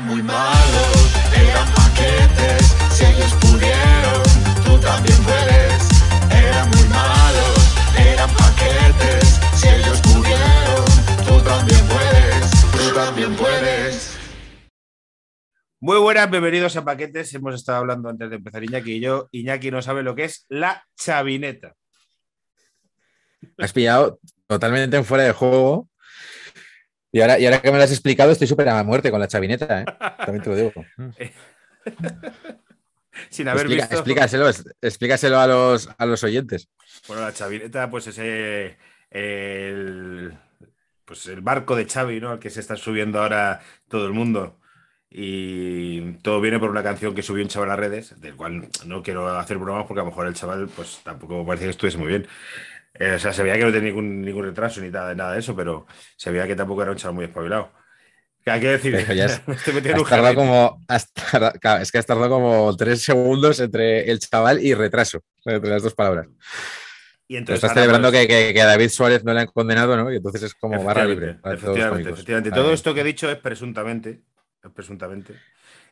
muy malos, eran paquetes, si ellos pudieron, tú también puedes. Eran muy malos, eran paquetes, si ellos pudieron, tú también puedes, tú también puedes. Muy buenas, bienvenidos a Paquetes. Hemos estado hablando antes de empezar Iñaki y yo. Iñaki no sabe lo que es la chavineta. Has pillado totalmente fuera de juego y ahora, y ahora que me lo has explicado, estoy súper a la muerte con la chavineta, ¿eh? También te lo digo. Sin haber visto... explícaselo, explícaselo, a los, a los oyentes. Bueno, la chavineta, pues es el, pues el barco de Xavi, ¿no? Al que se está subiendo ahora todo el mundo. Y todo viene por una canción que subió un chaval a redes, del cual no quiero hacer bromas porque a lo mejor el chaval, pues tampoco parece que estuviese muy bien. Eh, o sea, se veía que no tenía ningún, ningún retraso ni nada, de eso, pero se veía que tampoco era un chaval muy espabilado. Hay que decir, como, es que has tardado como tres segundos entre el chaval y retraso, entre las dos palabras. Y entonces, estás celebrando pues que, a David Suárez no le han condenado, ¿no? Y entonces es como barra libre. Efectivamente, Todo esto que he dicho es presuntamente. Es presuntamente.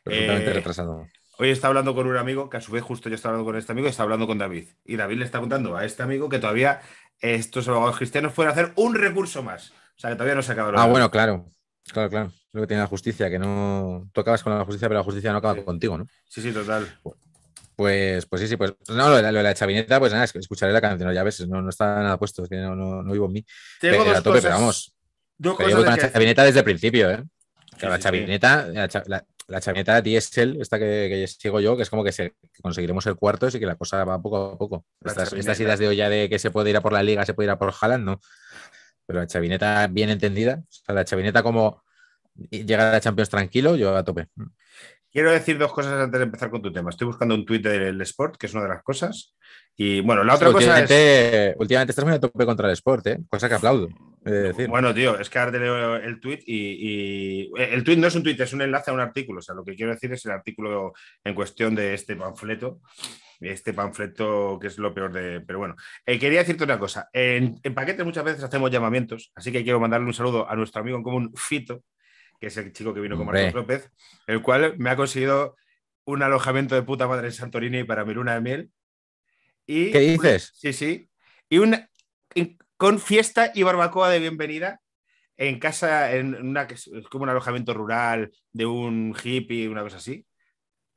Presuntamente eh, retrasado. Hoy está hablando con un amigo, que a su vez justo ya está hablando con este amigo, y está hablando con David. Y David le está contando a este amigo que todavía estos abogados cristianos pueden hacer un recurso más. O sea, que todavía no se acabado. Ah, bueno, claro. Claro, claro. Lo que tiene la justicia, que no tocabas con la justicia, pero la justicia no acaba contigo, ¿no? Sí, sí, total. Pues, pues sí, sí, pues no, lo de la, chavineta, pues nada, escucharé la canción, ya ves, no, no está nada puesto, es que no, no, vivo en mí. Tengo dos cosas, vamos. con la chavineta desde el principio, ¿eh? Claro, la chavineta, la chavineta diésel, esta que, sigo yo, que es como que, conseguiremos el cuarto así que la cosa va poco a poco. Estas, ideas de olla de que se puede ir a por la liga, se puede ir a por Haaland, no. Pero la chavineta bien entendida, o sea, la chavineta como llegar a la Champions tranquilo, yo a tope. Quiero decir dos cosas antes de empezar con tu tema. Estoy buscando un tuit del Sport, que es una de las cosas. Y bueno, la otra cosa últimamente, es... Últimamente estás muy a tope contra el Sport, ¿eh? cosa que aplaudo. Bueno, tío, es que ahora te leo el tuit y, eh, El tuit no es un tuit, es un enlace a un artículo. O sea, lo que quiero decir es el artículo en cuestión de este panfleto. Este panfleto que es lo peor de... Pero bueno, eh, quería decirte una cosa. En, en paquetes muchas veces hacemos llamamientos, así que quiero mandarle un saludo a nuestro amigo en común, Fito, que es el chico que vino con Marcos López, el cual me ha conseguido un alojamiento de puta madre en Santorini para mi luna de miel. Y, ¿Qué dices? Sí, sí. Y una, con fiesta y barbacoa de bienvenida en casa, en una es como un alojamiento rural de un hippie, una cosa así.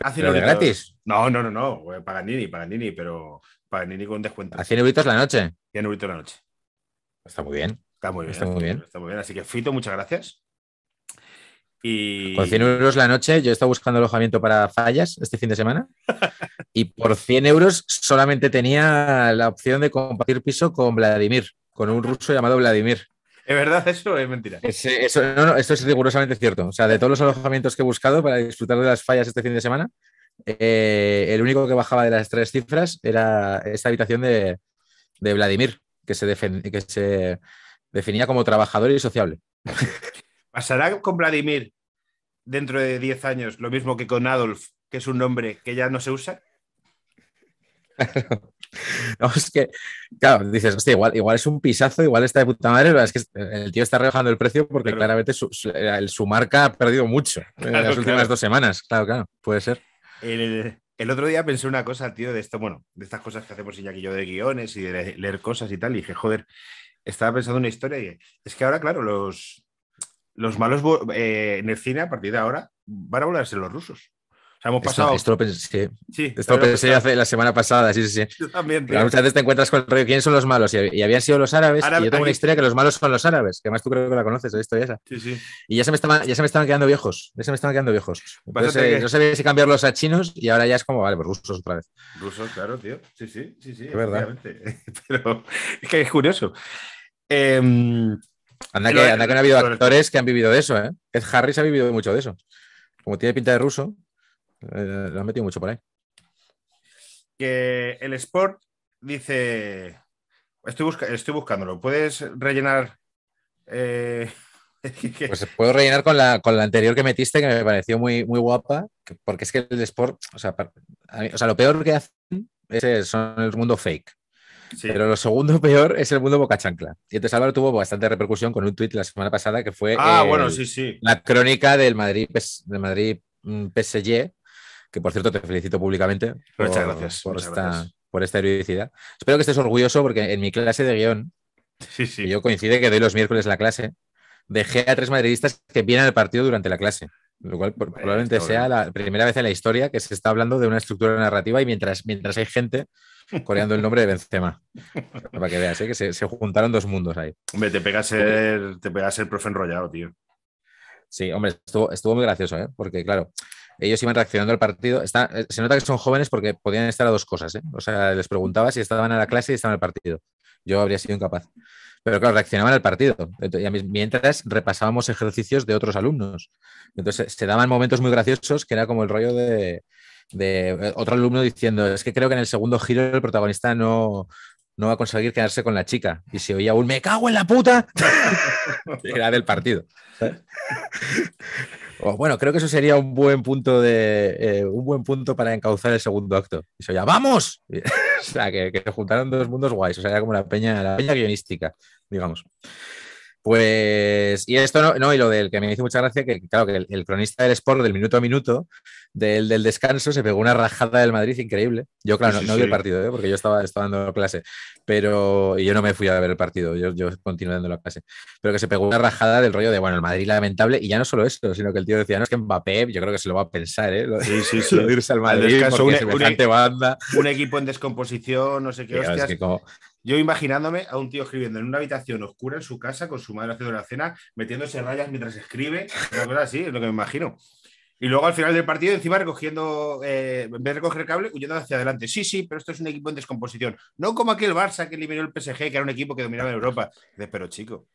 Hace gratis? No, no, no, no. Eh, para nini, pero para nini con descuento. ¿A 100 euros la noche? 100 euros la noche. Está muy bien. Está muy bien. Está muy bien. Está muy bien. Así que, Fito, muchas gracias. Con 100 euros la noche, yo he buscando alojamiento para fallas este fin de semana y por 100 euros solamente tenía la opción de compartir piso con Vladimir, con un ruso llamado Vladimir. ¿Es verdad eso o es mentira? eso, no, esto es rigurosamente cierto. O sea, de todos los alojamientos que he buscado para disfrutar de las fallas este fin de semana, eh, el único que bajaba de las tres cifras era esta habitación de, Vladimir, que se, que se definía como trabajador y sociable. ¿Pasará con Vladimir dentro de 10 años lo mismo que con Adolf, que es un nombre que ya no se usa? Claro. es que, claro, dices, hostia, igual, igual es un pisazo, igual está de puta madre, pero es que el tío está rebajando el precio porque claramente eh, su, marca ha perdido mucho eh, en las últimas dos semanas. Claro, claro, puede ser. El, el, otro día pensé una cosa, tío, de esto, bueno, de estas cosas que hacemos Iñaki y yo de guiones y de leer cosas y tal, y dije, joder, estaba pensando una historia y es que ahora, claro, los, los malos eh, en el cine a partir de ahora van a volver a ser los rusos. O sea, hemos pasado. Esto, lo pensé, sí, esto pensé hace la semana pasada, sí, sí, sí. Yo también. muchas veces te encuentras con el rey, ¿quiénes son los malos? Y, y habían sido los árabes. y yo tengo una historia que los malos son los árabes, que además tú creo que la conoces, esto y esa. Sí, sí. Y ya se me estaban, ya se me estaban quedando viejos. Ya se me estaban quedando viejos. Eh, no sabía si cambiarlos a chinos y ahora ya es como, vale, pues rusos otra vez. Rusos, claro, tío. Sí, sí, sí, sí. Es verdad. Pero es que es curioso. Em, Anda que, no ha habido actores que han vivido de eso, ¿eh? Ed Harris ha vivido mucho de eso. Como tiene pinta de ruso, eh, lo han metido mucho por ahí. Que el Sport dice. Estoy, buscando Estoy buscándolo. ¿Puedes rellenar? Eh, pues puedo rellenar con la, anterior que metiste, que me pareció muy, muy guapa, porque es que el Sport, o sea, lo peor que hacen es, son el mundo fake. Pero lo segundo peor es el mundo boca chancla. Y entonces Álvaro tuvo bastante repercusión con un tuit la semana pasada que fue ah, bueno, sí, la crónica del Madrid, del Madrid mm, PSG, que por cierto te felicito públicamente. Por, gracias. Por, esta, por esta heroicidad. Espero que estés orgulloso porque en mi clase de guión, sí, sí. yo coincide que doy los miércoles la clase, dejé a tres madridistas que vienen al partido durante la clase lo cual probablemente sea la primera vez en la historia que se está hablando de una estructura narrativa y mientras, mientras hay gente coreando el nombre de Benzema. Para que veas, ¿eh? que se, juntaron dos mundos ahí. Hombre, te pega ser, te el profe enrollado, tío. Sí, hombre, estuvo, muy gracioso, ¿eh? porque claro, ellos iban reaccionando al partido. se nota que son jóvenes porque podían estar a dos cosas. ¿eh? O sea, les preguntaba si estaban a la clase y estaban al partido. Yo habría sido incapaz. Pero claro, reaccionaban al partido. mientras repasábamos ejercicios de otros alumnos. Entonces se daban momentos muy graciosos que era como el rollo de, de eh, otro alumno diciendo, es que creo que en el segundo giro el protagonista no, va a conseguir quedarse con la chica. Y se oía un me cago en la puta. Era del partido. ¿Eh? bueno, creo que eso sería un buen punto de eh, un buen punto para encauzar el segundo acto. Y se oía, ¡vamos! o sea, que, que, juntaron dos mundos guays. O sea, era como la peña, la peña guionística, digamos. Pues, y esto no, no, y lo del que me hizo mucha gracia, que claro, que el, cronista del Sport del minuto a minuto, del, descanso, se pegó una rajada del Madrid increíble. Yo, claro, no, vi el partido, ¿eh? porque yo estaba, estaba, dando clase, pero y yo no me fui a ver el partido, yo, continué dando la clase. Pero que se pegó una rajada del rollo de, bueno, el Madrid lamentable, y ya no solo esto, sino que el tío decía, no, es que Mbappé, yo creo que se lo va a pensar, ¿eh? sí, irse al Madrid, un, e- e- banda. un equipo en descomposición, no sé qué, hostias. Yo imaginándome a un tío escribiendo en una habitación oscura en su casa con su madre haciendo la cena, metiéndose rayas mientras escribe, una cosa así, es lo que me imagino. Y luego al final del partido, encima recogiendo, eh, en vez de recoger cable, huyendo hacia adelante. Sí, sí, pero esto es un equipo en descomposición. No como aquel Barça que eliminó el PSG, que era un equipo que dominaba Europa. Pero chico.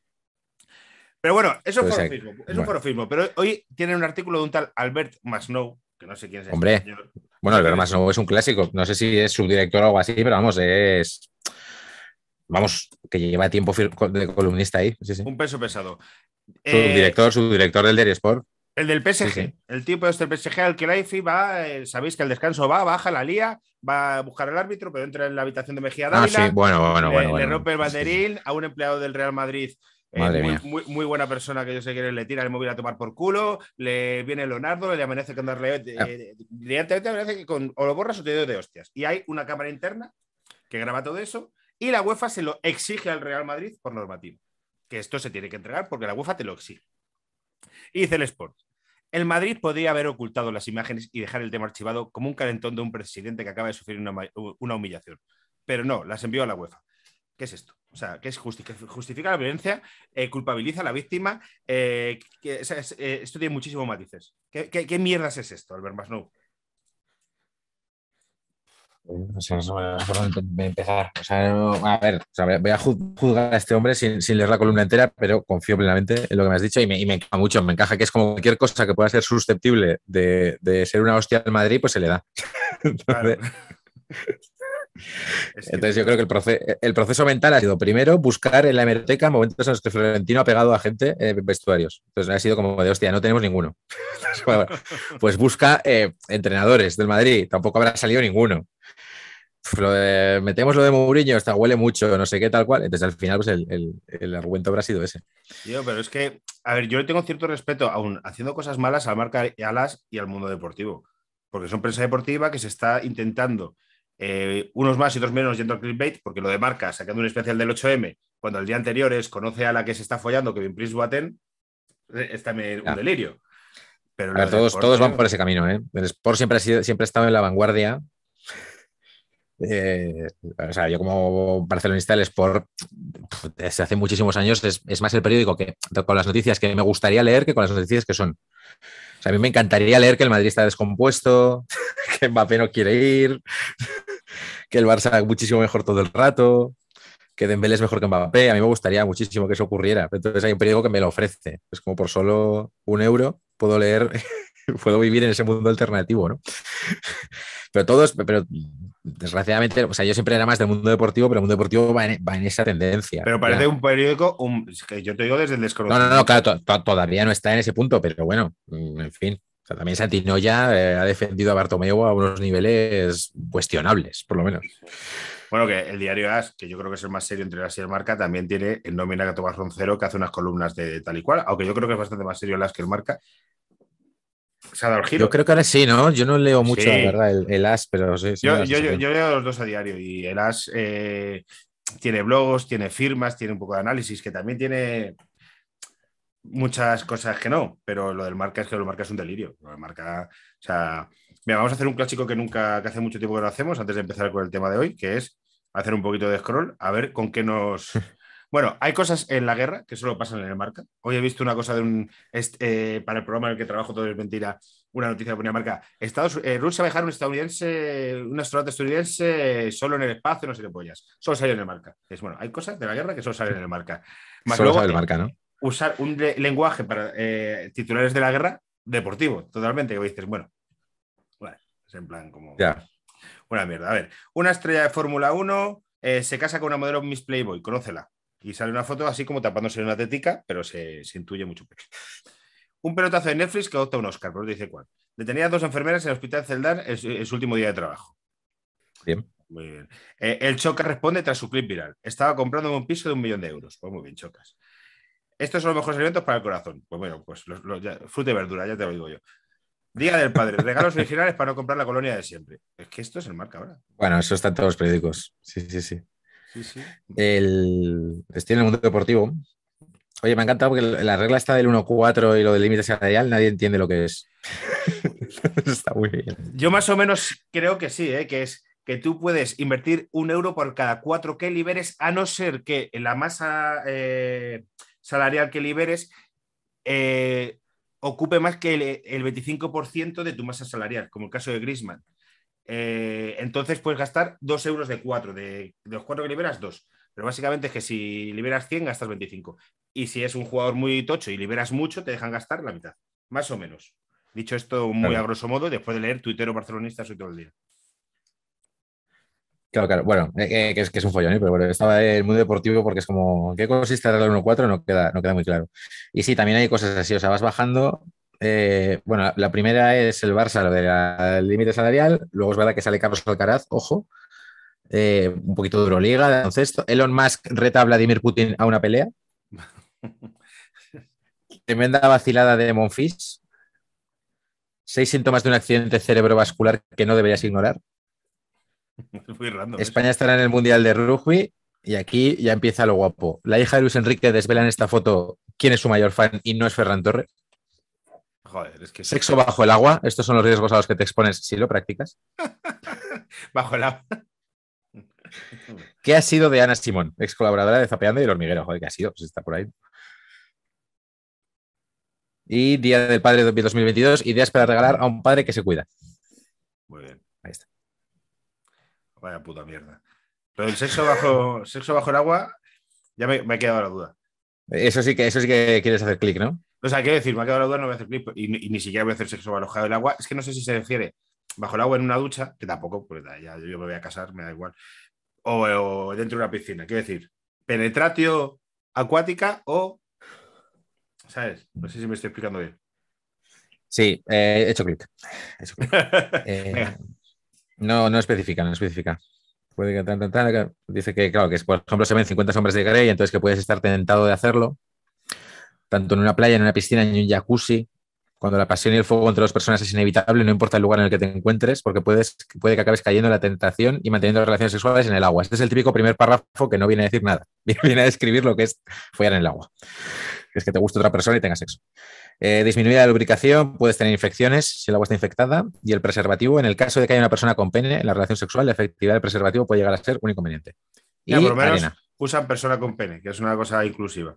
Pero bueno, eso es pues forofismo. Eso forofismo. Pero hoy tienen un artículo de un tal Albert Masnou, que no sé quién es. Este Hombre. Bueno, Albert Masnou es un clásico. No sé si es subdirector o algo así, pero vamos, es vamos, que lleva tiempo de columnista ahí. Un peso pesado. Eh, director, su director del Dairy Sport. El del PSG, el tipo de este PSG al que Laifi va, eh, sabéis que al descanso va, baja la lía, va a buscar al árbitro, pero entra en la habitación de Mejía ah, Dávila. Ah, bueno, bueno, bueno, Le rompe el banderín a un empleado del Real Madrid eh, muy, buena persona que yo sé que le tira el móvil a tomar por culo, le viene Leonardo, le amanece con darle. le, ah. amanece que con, o lo borras o te doy de hostias. Y hay una cámara interna que graba todo eso y la UEFA se lo exige al Real Madrid por normativa, que esto se tiene que entregar porque la UEFA te lo exige. Y dice el Sport, el Madrid podría haber ocultado las imágenes y dejar el tema archivado como un calentón de un presidente que acaba de sufrir una, humillación, pero no, las envió a la UEFA. ¿Qué es esto? O sea, que es justifica, la violencia, eh, culpabiliza a la víctima. Eh, eh, esto tiene muchísimos matices. ¿Qué, qué, mierdas es esto, Albert Masnou? empezar. a voy a juzgar a este hombre sin, leer la columna entera, pero confío plenamente en lo que me has dicho y me, encaja mucho. Me encaja que es como cualquier cosa que pueda ser susceptible de, ser una hostia del Madrid, pues se le da. Entonces yo creo que el, proceso mental ha sido primero buscar en la hemeroteca momentos en los que Florentino ha pegado a gente en vestuarios. Entonces ha sido como de hostia, no tenemos ninguno. pues busca eh, entrenadores del Madrid, tampoco habrá salido ninguno. metemos lo de Mourinho, hasta huele mucho, no sé qué, tal cual. Entonces, al final, pues el, el, argumento habrá sido ese. pero es que, a ver, yo le tengo cierto respeto, aún haciendo cosas malas al marca Alas y al mundo deportivo, porque son prensa deportiva que se está intentando eh, unos más y dos menos yendo al clickbait, porque lo de marca, sacando un especial del 8M, cuando el día anterior es conoce a la que se está follando, que Prince Waten eh, es también un delirio. Pero todos, todos van por ese camino, ¿eh? El sport siempre ha, siempre estado en la vanguardia. Eh, yo como barcelonista, el Sport desde hace muchísimos años es, más el periódico que con las noticias que me gustaría leer que con las noticias que son. a mí me encantaría leer que el Madrid está descompuesto, que Mbappé no quiere ir, que el Barça muchísimo mejor todo el rato, que Dembélé es mejor que Mbappé. A mí me gustaría muchísimo que eso ocurriera. Entonces hay un periódico que me lo ofrece. Es como por solo un euro puedo leer, puedo vivir en ese mundo alternativo, ¿no? pero todos, pero desgraciadamente, o sea, yo siempre era más del mundo deportivo, pero el mundo deportivo va en, esa tendencia. Pero parece un periódico, que yo te digo desde el desconocimiento. No, no, claro, todavía no está en ese punto, pero bueno, mm, en fin también Santi eh, ha defendido a Bartomeu a unos niveles cuestionables, por lo menos. Bueno, que el diario AS, que yo creo que es el más serio entre las y el Marca, también tiene el nómina que Tomás Roncero, que hace unas columnas de tal y cual, aunque yo creo que es bastante más serio el AS que el Marca. Se ha Yo creo que ahora sí, ¿no? Yo no leo mucho, la verdad, el, AS, pero sí. yo, leo los dos a diario y el AS eh, tiene blogs, tiene firmas, tiene un poco de análisis, que también tiene muchas cosas que no, pero lo del marca es que lo del marca es un delirio. Lo del marca, o sea, mira, vamos a hacer un clásico que nunca, que hace mucho tiempo que lo hacemos, antes de empezar con el tema de hoy, que es hacer un poquito de scroll, a ver con qué nos. Bueno, hay cosas en la guerra que solo pasan en el marca. Hoy he visto una cosa de un. Eh, para el programa en el que trabajo, todo es mentira. Una noticia de ponía marca. Estados, eh, Rusia va a dejar un estadounidense, un astronauta estadounidense solo en el espacio, no sé qué pollas. Solo salió en el marca. Es bueno, hay cosas de la guerra que solo salen en el marca. solo luego, en el marca, ¿no? usar un lenguaje para eh, titulares de la guerra deportivo, totalmente. Que dices, bueno, es en plan como. Una mierda. A ver, una estrella de Fórmula 1 eh, se casa con una modelo Miss Playboy, conócela. Y sale una foto así como tapándose en una tetica, pero se, intuye mucho Un pelotazo de Netflix que adopta un Oscar, pero no dice cuál. Detenía a dos enfermeras en el hospital Celdar en su, último día de trabajo. Bien. Muy bien. Eh, el Chocas responde tras su clip viral. Estaba comprando un piso de un millón de euros. Pues muy bien, Chocas. Estos son los mejores alimentos para el corazón. Pues bueno, pues fruta y verdura, ya te lo digo yo. Día del padre, regalos originales para no comprar la colonia de siempre. Es que esto es el marca ahora. Bueno, eso está en todos los periódicos. Sí, sí, sí. sí, sí. El... Estoy en el mundo deportivo. Oye, me encanta porque la regla está del 1-4 y lo del límite salarial, nadie entiende lo que es. está muy bien. Yo más o menos creo que sí, ¿eh? que es que tú puedes invertir un euro por cada cuatro que liberes, a no ser que la masa. Eh, salarial que liberes eh, ocupe más que el, 25% de tu masa salarial, como el caso de Grisman. Eh, entonces puedes gastar 2 euros de 4, de, los 4 que liberas, 2. Pero básicamente es que si liberas 100, gastas 25. Y si es un jugador muy tocho y liberas mucho, te dejan gastar la mitad, más o menos. Dicho esto muy a grosso modo, después de leer tuitero barcelonista soy todo el día. Claro, claro. Bueno, eh, eh, que, es, un follón, ¿eh? pero bueno, estaba el mundo deportivo porque es como, ¿qué consiste el 1.4? No queda, no queda muy claro. Y sí, también hay cosas así, o sea, vas bajando. bueno, la, primera es el Barça, del límite salarial. Luego es verdad que sale Carlos Alcaraz, ojo. un poquito de Liga. de Elon Musk reta a Vladimir Putin a una pelea. Tremenda vacilada de Monfis. Seis síntomas de un accidente cerebrovascular que no deberías ignorar. España estará en el Mundial de Rugby y aquí ya empieza lo guapo. La hija de Luis Enrique desvela en esta foto quién es su mayor fan y no es Ferran Torres. Joder, es que... Sexo bajo el agua, estos son los riesgos a los que te expones si lo practicas. bajo el agua. ¿Qué ha sido de Ana Simón, ex colaboradora de Zapeando y el Hormiguero? Joder, ¿qué ha sido? Pues está por ahí. Y Día del Padre 2022, ideas para regalar a un padre que se cuida. Muy bien. Ahí está. Vaya puta mierda. Pero el sexo bajo, sexo bajo el agua, ya me, ha quedado la duda. Eso sí que, eso sí que quieres hacer clic, ¿no? O sea, quiero decir, me ha quedado la duda, no voy a hacer clic y, ni siquiera voy a hacer sexo bajo el agua. Es que no sé si se refiere bajo el agua en una ducha, que tampoco, pues ya yo me voy a casar, me da igual. O, dentro de una piscina, quiero decir, penetratio acuática o. ¿Sabes? No sé si me estoy explicando bien. Sí, eh, he hecho clic. Eh, no, no especifica, no especifica. Puede dice que, claro, que por ejemplo, se ven 50 hombres de Grey, entonces que puedes estar tentado de hacerlo, tanto en una playa, en una piscina, en un jacuzzi. Cuando la pasión y el fuego entre dos personas es inevitable, no importa el lugar en el que te encuentres, porque puedes, puede que acabes cayendo en la tentación y manteniendo relaciones sexuales en el agua. Este es el típico primer párrafo que no viene a decir nada, viene a describir lo que es follar en el agua. que Es que te gusta otra persona y tengas sexo. Eh, disminuida la lubricación, puedes tener infecciones si el agua está infectada y el preservativo, en el caso de que haya una persona con pene en la relación sexual, la efectividad del preservativo puede llegar a ser un inconveniente. y arena. usan persona con pene, que es una cosa inclusiva.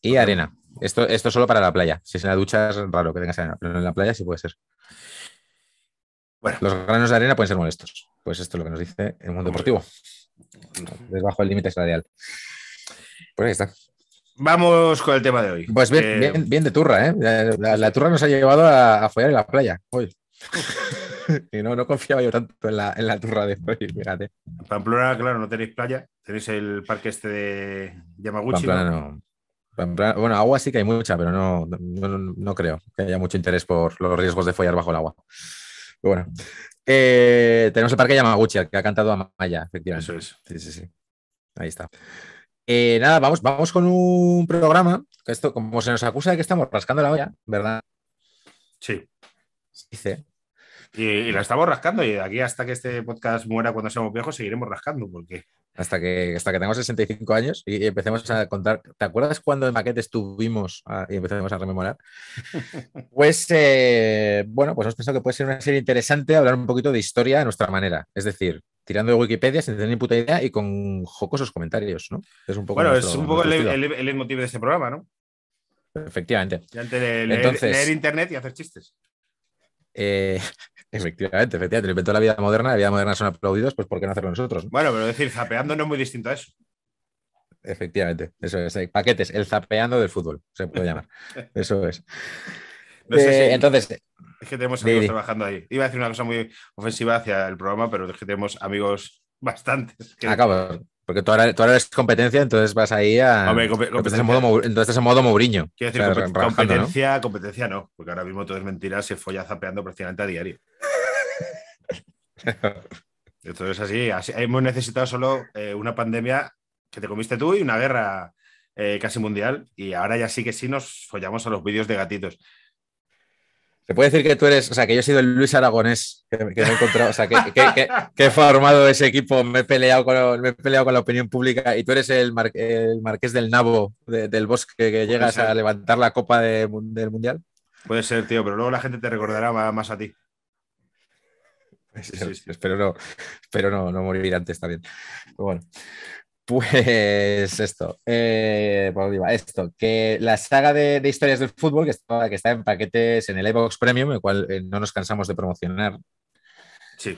Y arena. Esto, esto solo para la playa. Si es en la ducha es raro que tengas arena, pero en la playa sí puede ser. Bueno. Los granos de arena pueden ser molestos. Pues esto es lo que nos dice el mundo deportivo. debajo del límite salarial. Pues ahí está. Vamos con el tema de hoy. Pues bien, de turra, ¿eh? La, turra nos ha llevado a, follar en la playa hoy. y no, no confiaba yo tanto en la, turra de hoy, fíjate. Pamplona, claro, no tenéis playa. Tenéis el parque este de Yamaguchi. bueno, agua sí que hay mucha, pero no, creo que haya mucho interés por los riesgos de follar bajo el agua. bueno, eh, tenemos el parque Yamaguchi, que ha cantado a Maya, efectivamente. Eso es. Sí, sí, sí. Ahí está. Eh, nada, vamos, vamos con un programa. esto, como se nos acusa de que estamos rascando la olla, ¿verdad? Sí. Dice, y, la estamos rascando y aquí hasta que este podcast muera cuando seamos viejos seguiremos rascando porque... Hasta que, hasta que tengamos 65 años y empecemos a contar. ¿Te acuerdas cuando en Maquete estuvimos ah, y empezamos a rememorar? Pues eh, bueno, pues hemos pensado que puede ser una serie interesante hablar un poquito de historia a nuestra manera. Es decir, tirando de Wikipedia sin tener ni puta idea y con jocosos comentarios, ¿no? Es un poco bueno, es un poco el, el, motivo de este programa, ¿no? Efectivamente. Entonces, leer internet y hacer chistes. Eh, Efectivamente, efectivamente. Lo inventó la vida moderna, la vida moderna son aplaudidos, pues ¿por qué no hacerlo nosotros? Bueno, pero decir zapeando no es muy distinto a eso. Efectivamente, eso es. Paquetes, el zapeando del fútbol, se puede llamar. eso es. Eh, entonces. Es que tenemos amigos trabajando ahí. Iba a decir una cosa muy ofensiva hacia el programa, pero es que tenemos amigos bastantes. Que... Acabo. Porque tú ahora, eres competencia, entonces vas ahí a. Hombre, Entonces, en modo, en modo Mourinho. Quiero decir, competencia, competencia no, porque ahora mismo todo es mentira, se folla zapeando prácticamente a diario. Entonces así, Hemos necesitado solo eh, una pandemia que te comiste tú y una guerra eh, casi mundial. Y ahora ya sí que sí nos follamos a los vídeos de gatitos. Se puede decir que tú eres, o sea, que yo he sido el Luis Aragonés que, he encontrado, que, formado ese equipo, me he, peleado con, me peleado con la opinión pública y tú eres el, el marqués del Nabo, del bosque, que llegas a levantar la copa del Mundial. Puede ser, tío, pero luego la gente te recordará más a ti. Sí, sí, Espero, no, no, no morir antes también. Pero bueno. Pues esto, eh, esto, que la saga de, historias del fútbol que está, en paquetes en el Xbox Premium, el cual eh, no nos cansamos de promocionar. Sí.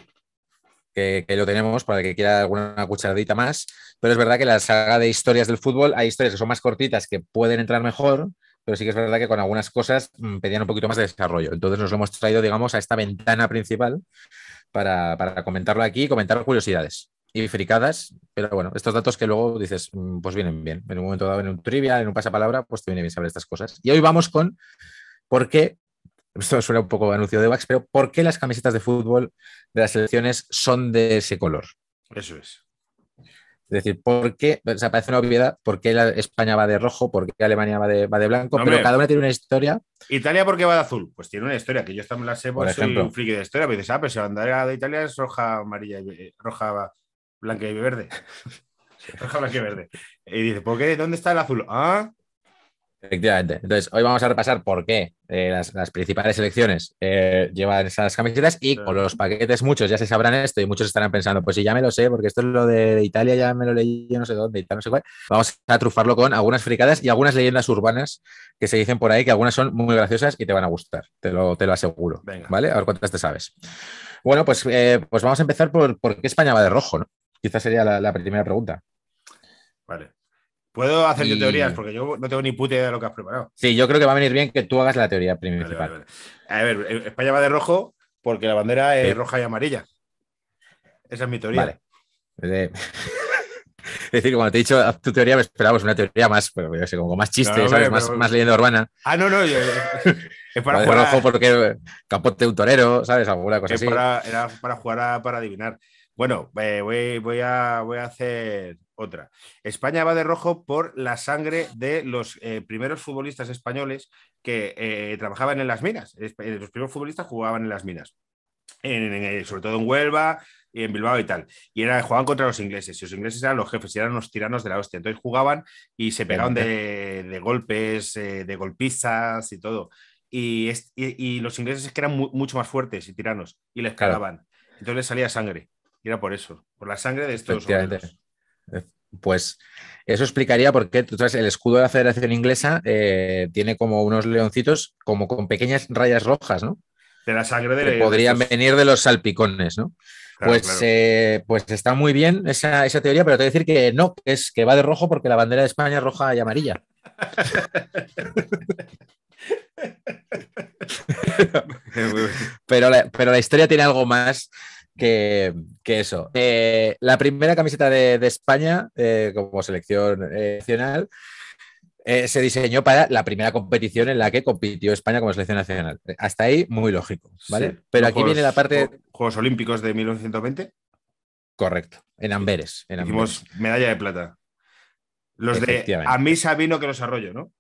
Que, lo tenemos para el que quiera alguna cucharadita más. Pero es verdad que la saga de historias del fútbol, hay historias que son más cortitas que pueden entrar mejor, pero sí que es verdad que con algunas cosas mm, pedían un poquito más de desarrollo. Entonces nos lo hemos traído, digamos, a esta ventana principal para, para comentarlo aquí y comentar curiosidades y fricadas, pero bueno, estos datos que luego dices, mm, pues vienen bien. En un momento dado, en un trivial, en un pasapalabra, pues te viene bien saber estas cosas. Y hoy vamos con por qué, esto suena un poco anuncio de Wax, pero por qué las camisetas de fútbol de las selecciones son de ese color. Eso es. Es decir, ¿por qué? O parece una obviedad, ¿por qué la España va de rojo? ¿Por qué Alemania va de, va de blanco? pero cada una tiene una historia. ¿Italia por qué va de azul? Pues tiene una historia, que yo también la sé por soy un friki de historia. Me dices, ah, pero si la bandera de Italia es roja, amarilla, eh, roja, Blanque y verde. Roja, y verde. Y dice, ¿por qué? ¿Dónde está el azul? Ah. Efectivamente. Entonces, hoy vamos a repasar por qué eh, las, principales elecciones eh, llevan esas camisetas y con los paquetes muchos ya se sabrán esto y muchos estarán pensando, pues sí ya me lo sé, porque esto es lo de Italia, ya me lo leí yo no sé dónde y no sé cuál. Vamos a trufarlo con algunas fricadas y algunas leyendas urbanas que se dicen por ahí, que algunas son muy graciosas y te van a gustar, te lo, te lo aseguro. Venga. ¿Vale? A ver cuántas te sabes. Bueno, pues, eh, pues vamos a empezar por, por qué España va de rojo, ¿no? quizás sería la, primera pregunta. Vale. Puedo hacer yo teorías, porque yo no tengo ni puta idea de lo que has preparado. Sí, yo creo que va a venir bien que tú hagas la teoría principal. A ver, eh, España va de rojo porque la bandera es roja y amarilla. Esa es mi teoría. Vale. Eh, es decir, cuando te he dicho tu teoría, esperábamos una teoría más, pero como más chiste, ¿sabes? Más, leyenda urbana. Ah, no, no. Eh, es para jugar. rojo porque Capote un torero, ¿sabes? Alguna cosa así. era para jugar a, para adivinar. Bueno, eh, voy, a, voy a hacer otra. España va de rojo por la sangre de los eh, primeros futbolistas españoles que eh, trabajaban en las minas. Los primeros futbolistas jugaban en las minas. sobre todo en Huelva y en Bilbao y tal. Y jugaban contra los ingleses, y los ingleses eran los jefes, y eran los tiranos de la hostia. Entonces jugaban y se pegaban de, golpes, de golpizas y todo. Y, los ingleses que eran mucho más fuertes y tiranos, y les cagaban. Entonces les salía sangre era por eso, por la sangre de estos. Eh, pues eso explicaría por qué el escudo de la Federación Inglesa eh, tiene como unos leoncitos como con pequeñas rayas rojas, ¿no? De la sangre de Podrían venir de los salpicones, ¿no? pues, eh, pues está muy bien esa, teoría, pero te voy a decir que no, es que va de rojo porque la bandera de España es roja y amarilla. pero la historia tiene algo más que, eso. Eh, la primera camiseta de, España eh, como selección eh, nacional se diseñó para la primera competición en la que compitió España como selección nacional. Hasta ahí, muy lógico, ¿vale? Pero aquí viene la parte... Juegos Olímpicos de 1920. Correcto, en Amberes. En Amberes. medalla de plata. Los de a mí Sabino que los arroyo, ¿no?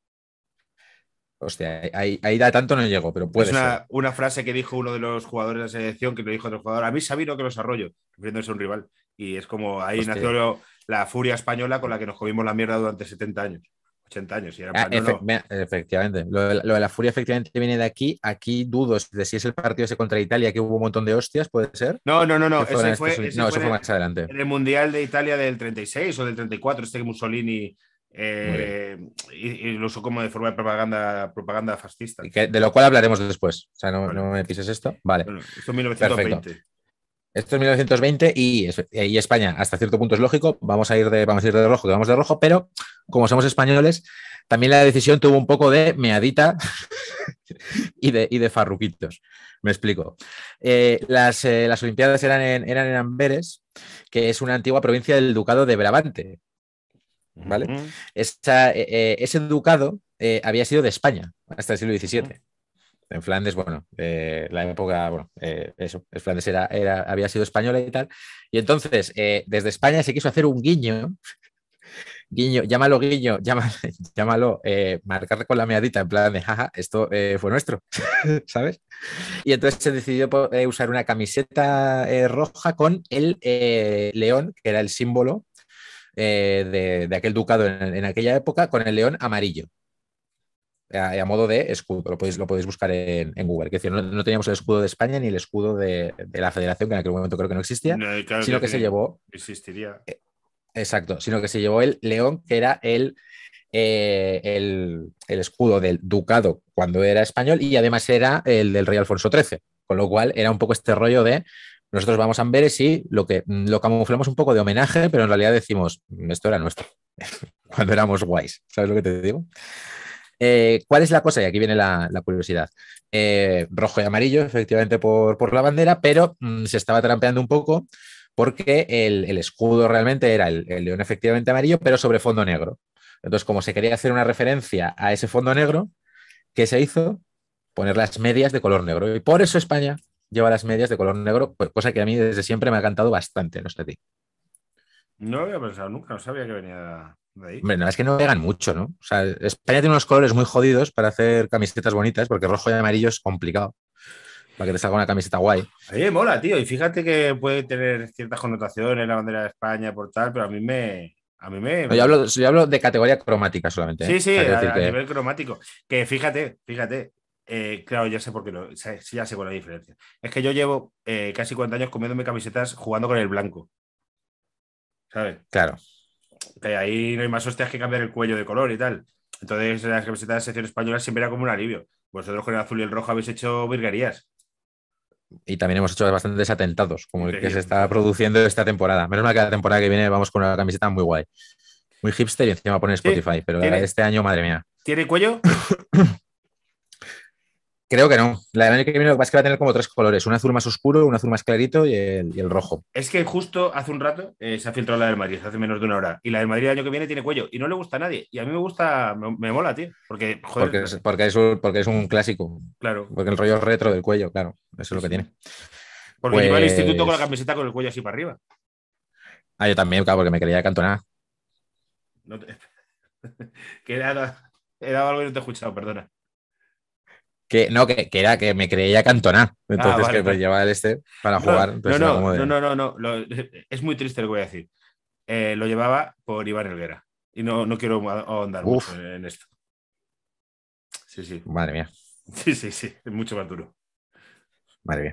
Hostia, ahí, da tanto no llego, pero puede es una, frase que dijo uno de los jugadores de la selección, que lo dijo otro jugador, a mí Sabino que los arroyo, refiriéndose a un rival. Y es como ahí nació la furia española con la que nos comimos la mierda durante 70 años, 80 años. efectivamente, lo de, la, furia efectivamente viene de aquí. Aquí dudo de si es el partido ese contra Italia que hubo un montón de hostias, ¿puede ser? No, no, no, no, ese este fue, eso fue más adelante. En el Mundial de Italia del 36 o del 34, este Mussolini eh, y, lo uso como de forma de propaganda, propaganda fascista. de lo cual hablaremos después. O no, me pises esto. Vale. esto es 1920. Esto es 1920 y, España, hasta cierto punto es lógico, vamos a ir de, vamos a ir de rojo, vamos de rojo, pero como somos españoles, también la decisión tuvo un poco de meadita y, de, y de farruquitos. Me explico. Eh, las, eh, las, Olimpiadas eran en, eran en Amberes, que es una antigua provincia del Ducado de Brabante, ¿vale? Eh, eh, ese ducado eh, había sido de España hasta el siglo XVII. En Flandes, bueno, la época, bueno, eso, Flandes era, era, había sido española y tal. Y entonces, desde España se quiso hacer un guiño, guiño, llámalo guiño, llámalo, llámalo marcar con la meadita en plan de, jaja, esto fue nuestro, ¿sabes? Y entonces se decidió usar una camiseta roja con el león, que era el símbolo eh, de, aquel ducado en, aquella época con el león amarillo. A, modo de escudo, lo podéis, lo podéis buscar en, Google. Que no, teníamos el escudo de España ni el escudo de, la Federación, que en aquel momento creo que no existía, sino que, se llevó. Eh, exacto, sino que se llevó el león, que era eh, el, el, escudo del ducado cuando era español y además era el del rey Alfonso XIII, con lo cual era un poco este rollo de nosotros vamos a ver si lo que mm, lo camuflamos un poco de homenaje, pero en realidad decimos, mm, esto era nuestro, cuando éramos guays. ¿Sabes lo que te digo? Eh, ¿Cuál es la cosa? Y aquí viene la, curiosidad. Eh, rojo y amarillo, efectivamente, por, la bandera, pero mm, se estaba trampeando un poco porque el, escudo realmente era el, el león efectivamente amarillo, pero sobre fondo negro. Entonces, como se quería hacer una referencia a ese fondo negro, ¿qué se hizo? Poner las medias de color negro. Y por eso España lleva las medias de color negro, pues, cosa que a mí desde siempre me ha encantado bastante, no sé ti. No lo había pensado nunca, no sabía que venía de ahí. Hombre, es que no pegan mucho, ¿no? O sea, España tiene unos colores muy jodidos para hacer camisetas bonitas, porque rojo y amarillo es complicado para que te salga una camiseta guay. Oye, mola, tío. Y fíjate que puede tener ciertas connotaciones la bandera de España por tal, pero a mí me. A mí me... yo, hablo, de categoría cromática solamente. Sí, ¿eh? sí, a, nivel cromático. Que fíjate, fíjate, eh, claro, ya sé por qué lo. Ya sé cuál es la diferencia. Es que yo llevo eh, casi 40 años comiéndome camisetas jugando con el blanco. ¿Sabes? Claro. ahí no hay más hostias que cambiar el cuello de color y tal. Entonces, las camisetas de la sección española siempre era como un alivio. Vosotros con el azul y el rojo habéis hecho virguerías. Y también hemos hecho bastantes atentados, como el que se está produciendo esta temporada. Menos mal que la temporada que viene vamos con una camiseta muy guay. Muy hipster y encima poner Spotify, pero este año, madre mía. ¿Tiene cuello? Creo que no. La del año que viene que va a tener como tres colores: un azul más oscuro, un azul más clarito y el, rojo. Es que justo hace un rato eh, se ha filtrado la del Madrid, hace menos de una hora. Y la del Madrid el año que viene tiene cuello. Y no le gusta a nadie. Y a mí me gusta, me, mola, tío. Porque, Porque es, porque, es un, clásico. Claro. Porque el rollo retro del cuello, claro. Eso es lo que tiene. Porque lleva al pues instituto con la camiseta con el cuello así para arriba. Ah, yo también, claro, porque me quería cantonar. No que he dado algo y no te he escuchado, perdona. Que, no, que, que, era que me creía cantonar. Ah, Entonces, que pues, llevaba el este para jugar. No no, no, no, no, es muy triste lo que voy a decir. Eh, lo llevaba por Iván Helguera. Y no, no quiero ahondar mucho en esto. Sí, sí. Madre mía. Sí, sí, sí. Es mucho más duro. Madre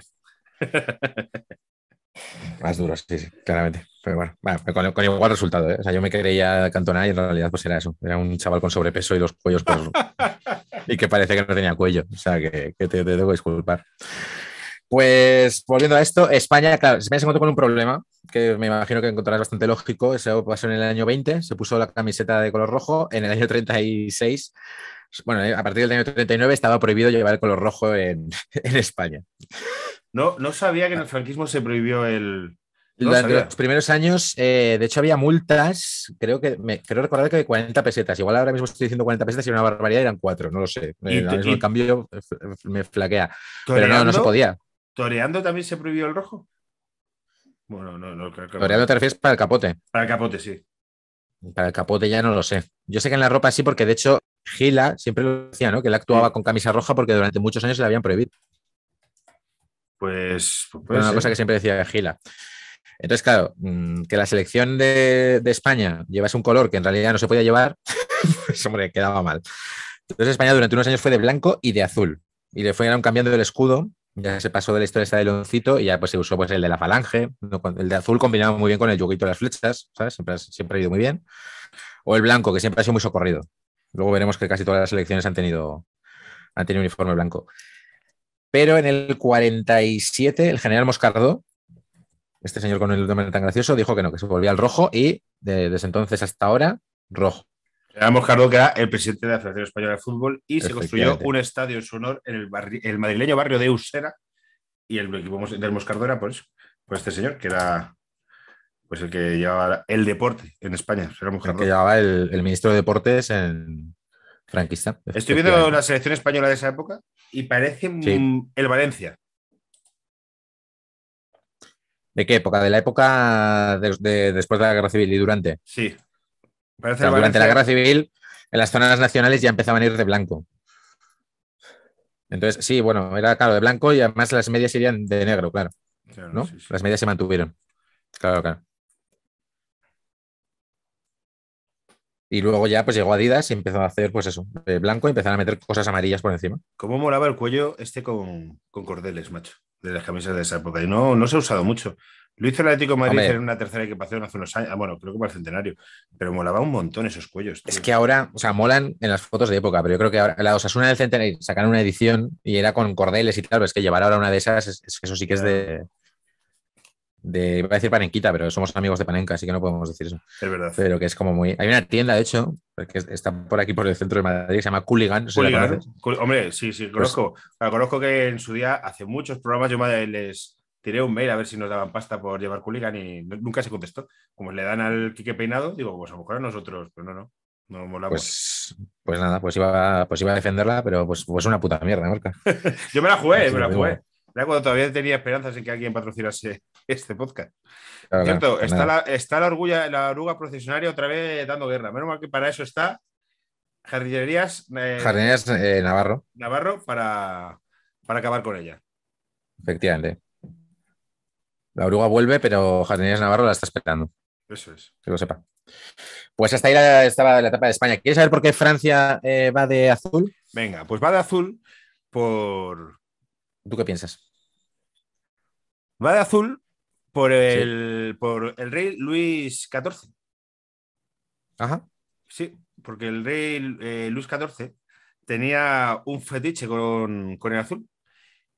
mía. Más duros, sí, sí, claramente. Pero bueno, con, igual resultado. ¿eh? O sea, yo me creía cantonar y en realidad pues era eso. Era un chaval con sobrepeso y los cuellos pues, y que parece que no tenía cuello. O sea, que, te, te, debo disculpar. Pues volviendo a esto, España, claro, España se encontró con un problema que me imagino que encontrarás bastante lógico. Eso pasó en el año 20, se puso la camiseta de color rojo. En el año 36 bueno, eh, a partir del año 39 estaba prohibido llevar el color rojo en, en España. No, sabía que en el franquismo se prohibió el. los primeros años, eh, de hecho, había multas, creo que, me, creo recordar que de 40 pesetas. Igual ahora mismo estoy diciendo 40 pesetas y una barbaridad eran cuatro, no lo sé. Eh, el cambio me flaquea. Pero no, no se podía. ¿Toreando también se prohibió el rojo? Bueno, no, no creo Toreando te refieres para el capote. Para el capote, sí. Para el capote ya no lo sé. Yo sé que en la ropa sí, porque de hecho Gila siempre lo decía, ¿no? Que él actuaba con camisa roja porque durante muchos años se la habían prohibido. Pues, pues una cosa que siempre decía Gila. Entonces, claro, mm, que la selección de, España llevase un color que en realidad no se podía llevar, pues hombre, quedaba mal. Entonces España durante unos años fue de blanco y de azul. Y le fueron cambiando el escudo, ya se pasó de la historia de del loncito y ya pues se usó pues el de la falange, el de azul combinaba muy bien con el yuguito de las flechas, ¿sabes? Siempre, siempre ha ido muy bien. O el blanco, que siempre ha sido muy socorrido. Luego veremos que casi todas las selecciones han tenido, han tenido uniforme blanco. Pero en el 47, el general Moscardó, este señor con el nombre tan gracioso, dijo que no, que se volvía al rojo y desde entonces hasta ahora, rojo. General Moscardó, que era el presidente de la Federación Española de Fútbol, y se construyó un estadio en su honor en el, el madrileño barrio de Usera, y el equipo del Moscardó era por pues, pues este señor, que era pues el que llevaba el deporte en España, era Moscardó. El que llevaba el, el ministro de Deportes en, franquista. Estoy viendo la selección española de esa época y parece el Valencia. ¿De qué época? ¿De la época después de la guerra civil y durante? Sí. durante la guerra civil, en las zonas nacionales ya empezaban a ir de blanco. Entonces, sí, bueno, era claro, de blanco y además las medias irían de negro, claro. Las medias se mantuvieron. Claro, claro. Y luego ya pues llegó Adidas y empezó a hacer pues eso, blanco y empezaron a meter cosas amarillas por encima. ¿Cómo molaba el cuello este con, con cordeles, macho? De las camisas de esa época. Y no, no se ha usado mucho. Lo hizo el Atlético de Madrid en una tercera equipación hace unos años, ah, bueno, creo que para el centenario, pero molaba un montón esos cuellos. Es que ahora, o sea, molan en las fotos de época, pero yo creo que ahora la una del centenario sacaron una edición y era con cordeles y tal, pero es que llevar ahora una de esas, eso sí que es de, de, iba a decir Panenquita, pero somos amigos de Panenca, así que no podemos decir eso. Es verdad. Pero que es como muy. Hay una tienda, de hecho, que está por aquí, por el centro de Madrid, que se llama Cooligan. Hombre, sí, sí, pues conozco. Conozco que en su día, hace muchos programas, yo les tiré un mail a ver si nos daban pasta por llevar Cooligan y nunca se contestó. Como le dan al Quique Peinado, digo, pues a lo mejor a nosotros, pero no, no. No molamos. Pues, pues nada, pues iba, pues iba a defenderla, pero pues, pues una puta mierda, Marca. yo me la jugué, me la jugué. cuando todavía tenía esperanzas en que alguien patrocinase este podcast. está, la, está la, la oruga procesionaria otra vez dando guerra. Menos mal que para eso está Jardinerías, eh, eh, Navarro. Navarro para, acabar con ella. Efectivamente. La oruga vuelve, pero Jardinerías Navarro la está esperando. Eso es. Que lo sepa. Pues hasta ahí estaba la etapa de España. ¿Quieres saber por qué Francia eh, va de azul? Venga, pues va de azul por. ¿Tú qué piensas? Va de azul por el, por el rey Luis XIV. Ajá. Sí, porque el rey eh, Luis XIV tenía un fetiche con, el azul.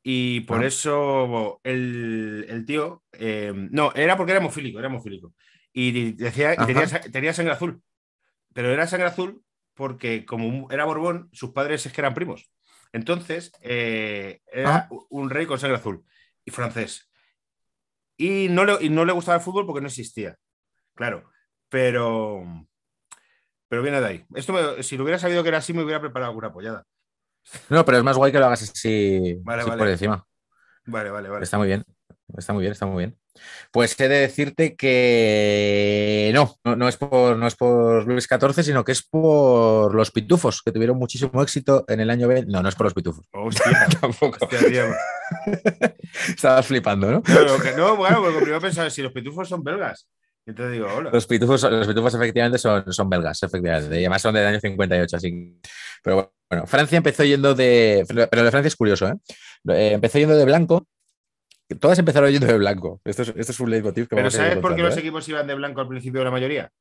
Y por ah. eso el, tío. Em, no, era porque era hemofílico, era hemofílico. Y decía tenía, sangre azul. Pero era sangre azul porque, como era Borbón, sus padres es que eran primos. Entonces, eh, era un rey con sangre azul y francés. Y no, le, gustaba el fútbol porque no existía, claro. Pero, pero viene de ahí. Esto si lo hubiera sabido que era así, me hubiera preparado alguna apoyada. No, pero es más guay que lo hagas así, por encima. Vale, vale, vale. Está muy bien, está muy bien, está muy bien. Pues he de decirte que no, no, es por, no es por Luis XIV, sino que es por los pitufos, que tuvieron muchísimo éxito en el año 20. No, no es por los pitufos. Hostia, tampoco. Estabas flipando, ¿no? No, que, no, bueno, porque primero pensaba si los pitufos son belgas. Entonces digo, hola. Los pitufos, los pitufos efectivamente son, son belgas, efectivamente. Y además son del año 58, así. Pero bueno, Francia empezó yendo de. Pero lo de Francia es curioso, ¿eh? eh empezó yendo de blanco Todas empezaron yendo de blanco. Esto es, esto es un leitmotiv que Pero ¿sabes por qué los ¿eh? equipos iban de blanco al principio de la mayoría?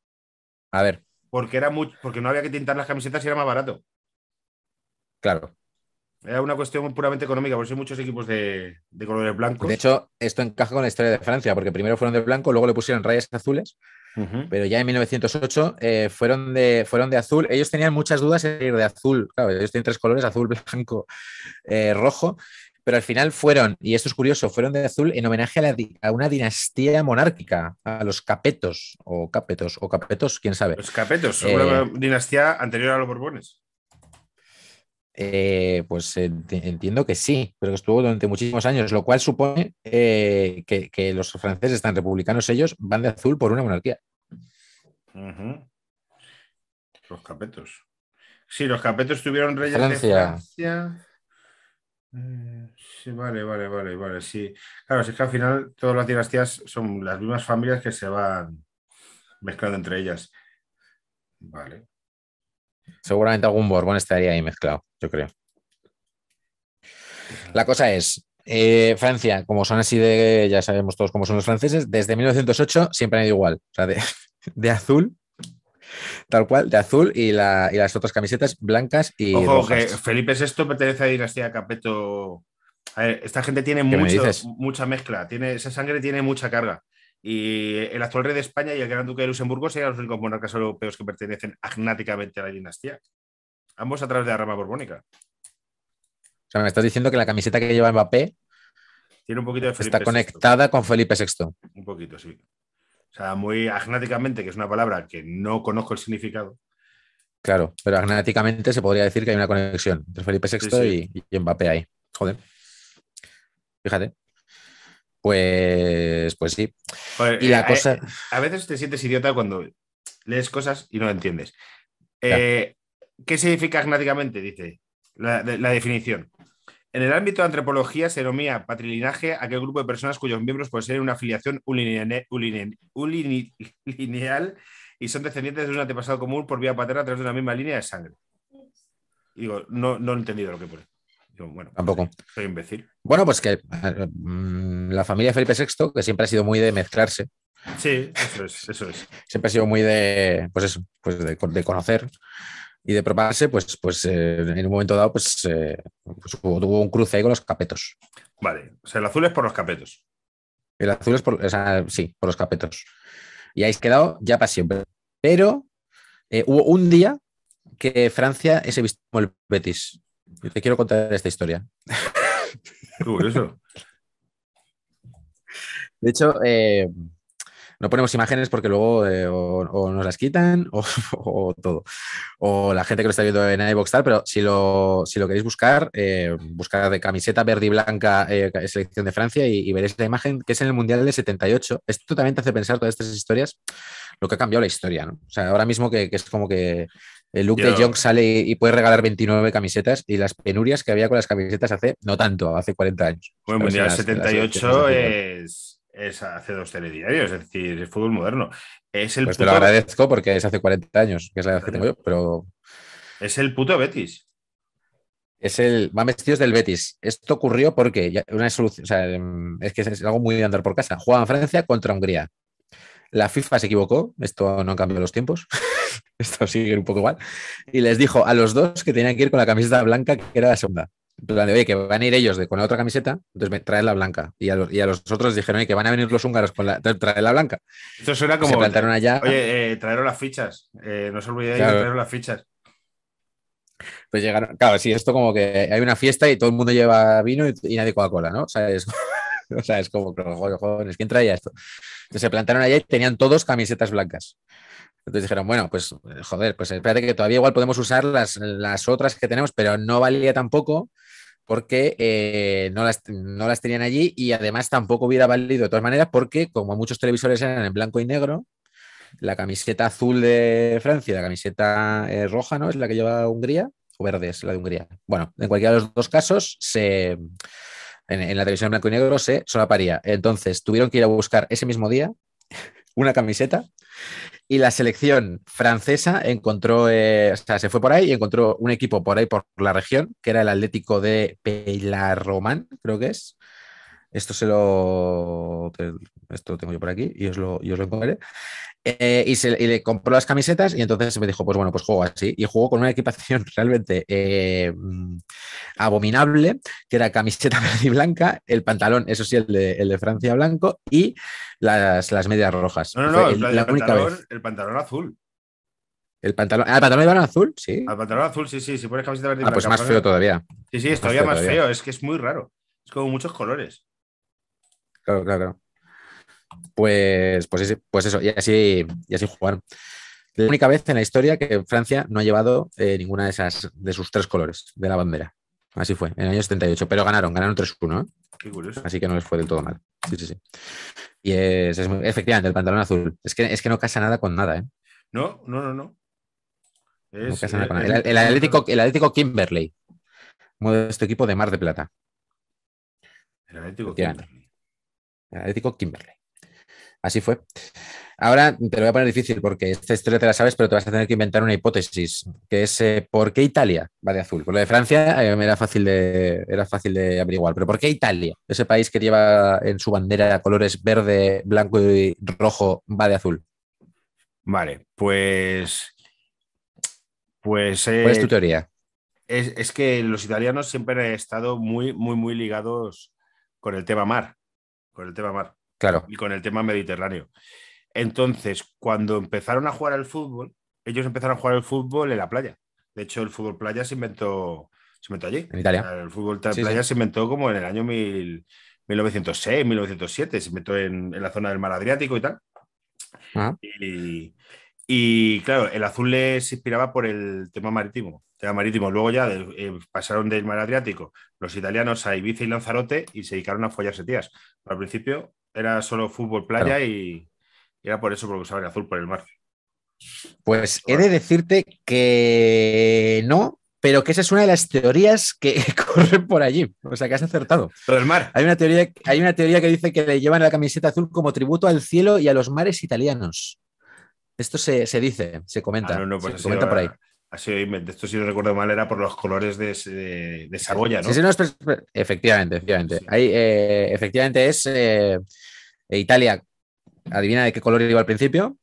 A ver. Porque, era porque no había que tintar las camisetas y era más barato. Claro. Era una cuestión puramente económica, por eso hay muchos equipos de, colores blancos. De hecho, esto encaja con la historia de Francia, porque primero fueron de blanco, luego le pusieron rayas azules, pero ya en 1908 eh, fueron, de, fueron de azul. Ellos tenían muchas dudas en ir de azul, claro, ellos tienen tres colores, azul, blanco, eh, rojo, pero al final fueron, y esto es curioso, fueron de azul en homenaje a, una dinastía monárquica, a los capetos, o capetos, o capetos, quién sabe. Los capetos, una eh, dinastía anterior a los borbones. Eh, pues entiendo que sí, pero que estuvo durante muchísimos años, lo cual supone eh, que, los franceses tan republicanos ellos van de azul por una monarquía. Los capetos. Sí, los capetos tuvieron reyes de Francia. Eh, vale, vale, vale, vale, sí. Claro, es que al final todas las dinastías son las mismas familias que se van mezclando entre ellas. Vale. Seguramente algún Borbón estaría ahí mezclado, yo creo. La cosa es, eh, Francia, como son así de, ya sabemos todos cómo son los franceses, desde 1908 siempre han ido igual. O sea, de, de azul Tal cual, de azul y, las otras camisetas blancas y. rojas. Felipe VI pertenece a la dinastía Capeto. esta gente tiene mucha mezcla, tiene, esa sangre tiene mucha carga. Y el actual rey de España y el gran duque de Luxemburgo serían los únicos monarcas europeos que pertenecen agnáticamente a la dinastía. Ambos a través de la rama borbónica. O sea, me estás diciendo que la camiseta que lleva Mbappé tiene un poquito está conectada con Felipe VI. Un poquito, sí. O sea, muy agnáticamente, que es una palabra que no conozco el significado. Claro, pero agnáticamente se podría decir que hay una conexión entre Felipe VI Y, y, Mbappé ahí. Joder. Fíjate. Pues, pues sí. la a, eh, cosa... Eh, a veces te sientes idiota cuando lees cosas y no entiendes. Eh, ¿Qué significa agnáticamente? Dice la definición. En el ámbito de antropología se denomina aquel grupo de personas cuyos miembros poseen una afiliación unilineal y son descendientes de un antepasado común por vía paterna a través de una misma línea de sangre. digo, no, he entendido lo que pone. Bueno, tampoco. Soy imbécil. Bueno, pues que mm, la familia Felipe VI, que siempre ha sido muy de mezclarse. Sí, eso es, eso es. Siempre ha sido muy de, pues pues de, de conocer y de probarse, pues, pues eh, en un momento dado, pues, eh, pues hubo un cruce ahí con los capetos. Vale, o sea, el azul es por los capetos. El azul es por, o sea, sí, por los capetos. Y ahí quedado ya para siempre. Pero eh, hubo un día que Francia se vistió como el Betis. Yo te quiero contar esta historia. eso. de hecho, no ponemos imágenes porque luego eh, o, nos las quitan o, todo. O la gente que lo está viendo en iVoox tal, pero si lo, si lo queréis buscar, eh, buscar de camiseta verde y blanca eh, selección de Francia y, ver veréis la imagen que es en el Mundial de 78. Esto también te hace pensar todas estas historias, lo que ha cambiado la historia, ¿no? O sea, ahora mismo que, que es como que el Luke de Jong sale y, puede regalar 29 camisetas y las penurias que había con las camisetas hace no tanto, hace 40 años. Bueno, el Mundial 78 es es hace dos telediarios, es decir, el fútbol moderno. Es el pues te lo agradezco porque es hace 40 años, que es la edad que tengo yo, pero. Es el puto Betis. Es el. Van vestidos del Betis. Esto ocurrió porque una solución. Mm, es que es algo muy de andar por casa. Jugaban Francia contra Hungría. La FIFA se equivocó, esto no cambió los tiempos, esto sigue un poco igual, y les dijo a los dos que tenían que ir con la camiseta blanca, que era la segunda que van a ir ellos con la otra camiseta, entonces me trae la blanca. Y a, los, otros dijeron, oye, que van a venir los húngaros con la, trae la blanca. Esto suena como. Se plantaron allá. Oye, eh, las fichas. Eh, no se olvidéis de traer las fichas. Pues llegaron, claro, sí, esto como que hay una fiesta y todo el mundo lleva vino y, nadie Coca-Cola, ¿no? O sea, es, o sea, como, jóvenes, ¿quién traía esto? Entonces se plantaron allá y tenían todos camisetas blancas. Entonces dijeron, bueno, pues eh, joder, pues espérate que todavía igual podemos usar las, las otras que tenemos, pero no valía tampoco porque eh, no, las, tenían allí y además tampoco hubiera valido de todas maneras porque como muchos televisores eran en blanco y negro, la camiseta azul de Francia, la camiseta eh, roja, ¿no? Es la que lleva Hungría, o verde es la de Hungría. Bueno, en cualquiera de los dos casos, se, en, en la televisión en blanco y negro se solaparía. Entonces, tuvieron que ir a buscar ese mismo día una camiseta y la selección francesa encontró, eh, o sea, se fue por ahí y encontró un equipo por ahí, por la región, que era el Atlético de Román, creo que es. Esto se lo. Esto lo tengo yo por aquí y os lo, y os lo encontraré. Eh, y, se, le compró las camisetas y entonces me dijo, pues bueno, pues juego así. Y jugó con una equipación realmente eh, mm, abominable, que era camiseta verde y blanca, el pantalón, eso sí, el de, Francia blanco, y las, medias rojas. No, no, no, el, pantalón, azul. El pantalón, ah, ¿El pantalón azul? Sí. Al ah, pantalón azul, sí, sí. Si pones camiseta verde y blanca. Ah, pues más feo todavía. Sí, sí, es todavía más, feo. Es que es muy raro. Es como muchos colores. claro, claro. Pues, pues, pues, eso, y así, y así jugar. La única vez en la historia que Francia no ha llevado eh, ninguna de esas de sus tres colores de la bandera. Así fue, en el año 78, pero ganaron, ganaron 3-1. ¿eh? Así que no les fue del todo mal. Sí, sí, sí. Y es, efectivamente el pantalón azul. Es que, es que no casa nada con nada. ¿eh? No, no, no, no. Eh, el, Atlético, el Atlético Kimberley, este equipo de Mar de Plata. El Atlético Kimberley. El Atlético Kimberley. Así fue. Ahora te lo voy a poner difícil porque esta historia te la sabes, pero te vas a tener que inventar una hipótesis, que es eh, ¿por qué Italia va de azul? Por lo de Francia eh, era, fácil de, era fácil de averiguar, pero ¿por qué Italia? Ese país que lleva en su bandera colores verde, blanco y rojo va de azul. Vale, pues... pues ¿Cuál es tu eh, teoría? Es, es que los italianos siempre han estado muy, muy, muy ligados con el tema mar, con el tema mar. Claro. Y con el tema mediterráneo. Entonces, cuando empezaron a jugar al fútbol, ellos empezaron a jugar al fútbol en la playa. De hecho, el fútbol playa se inventó, se allí. En Italia. El fútbol playa se inventó como en el año 1906, 1907. Se inventó en, la zona del mar Adriático y tal. Ah. Y, claro, el azul les inspiraba por el tema marítimo. marítimo. Luego ya eh, pasaron del mar Adriático los italianos a Ibiza y Lanzarote y se dedicaron a follarse tías. al principio era solo fútbol playa y era por eso porque usaba el azul, por el mar. Pues he de decirte que no, pero que esa es una de las teorías que corren por allí. O sea, que has acertado. por el mar. Hay una teoría, hay una teoría que dice que le llevan la camiseta azul como tributo al cielo y a los mares italianos. Esto se, dice, se comenta. Ah, pues se comenta por ahí esto si no recuerdo mal era por los colores de, de, Saboya, ¿no? Sí, efectivamente, efectivamente. Ahí, eh, efectivamente es eh, Italia. Adivina de qué color iba al principio.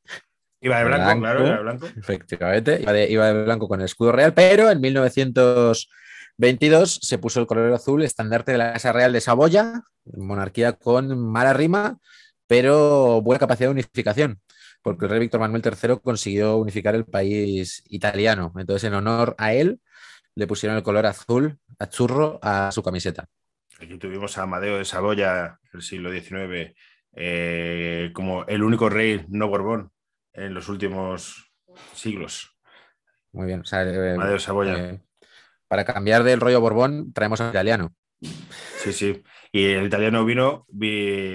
Iba de blanco, claro, iba de blanco. Efectivamente, iba iba de, blanco con el escudo real, pero en 1922 se puso el color azul, estandarte de la Casa Real de Saboya, monarquía con mala rima, pero buena capacidad de unificación porque el rey Víctor Manuel III consiguió unificar el país italiano. Entonces, en honor a él, le pusieron el color azul, azurro, a su camiseta. Aquí tuvimos a Amadeo de Saboya, el siglo XIX, eh, como el único rey no borbón en los últimos siglos. Muy bien. O sea, Saboya. Eh, para cambiar del rollo borbón, traemos al italiano. Sí, sí. Y el italiano vino,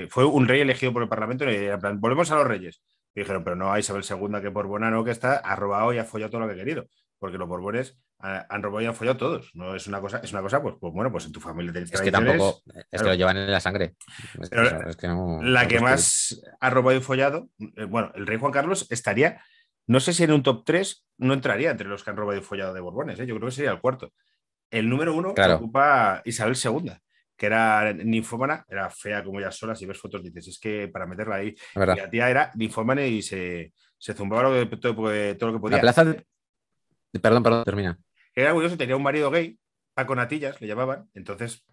fue un rey elegido por el Parlamento y en plan, volvemos a los reyes dijeron, pero no a Isabel II, que Borbona ah, no, que está, ha robado y ha follado todo lo que ha querido. Porque los Borbones ah, han, robado y han follado todos. No es una cosa, es una cosa, pues, pues bueno, pues en tu familia Es que tampoco, es que lo llevan en la sangre. la que más ha robado y follado, eh, bueno, el rey Juan Carlos estaría, no sé si en un top 3 no entraría entre los que han robado y follado de Borbones, eh, yo creo que sería el cuarto. El número uno claro. ocupa Isabel II que era ninfómana, era fea como ella sola, si ves fotos dices, es que para meterla ahí, la, tía era ninfómana y se, se zumbaba todo, lo que podía. La plaza de... Perdón, perdón, termina. Era curioso, tenía un marido gay, Paco Natillas, le llamaban, entonces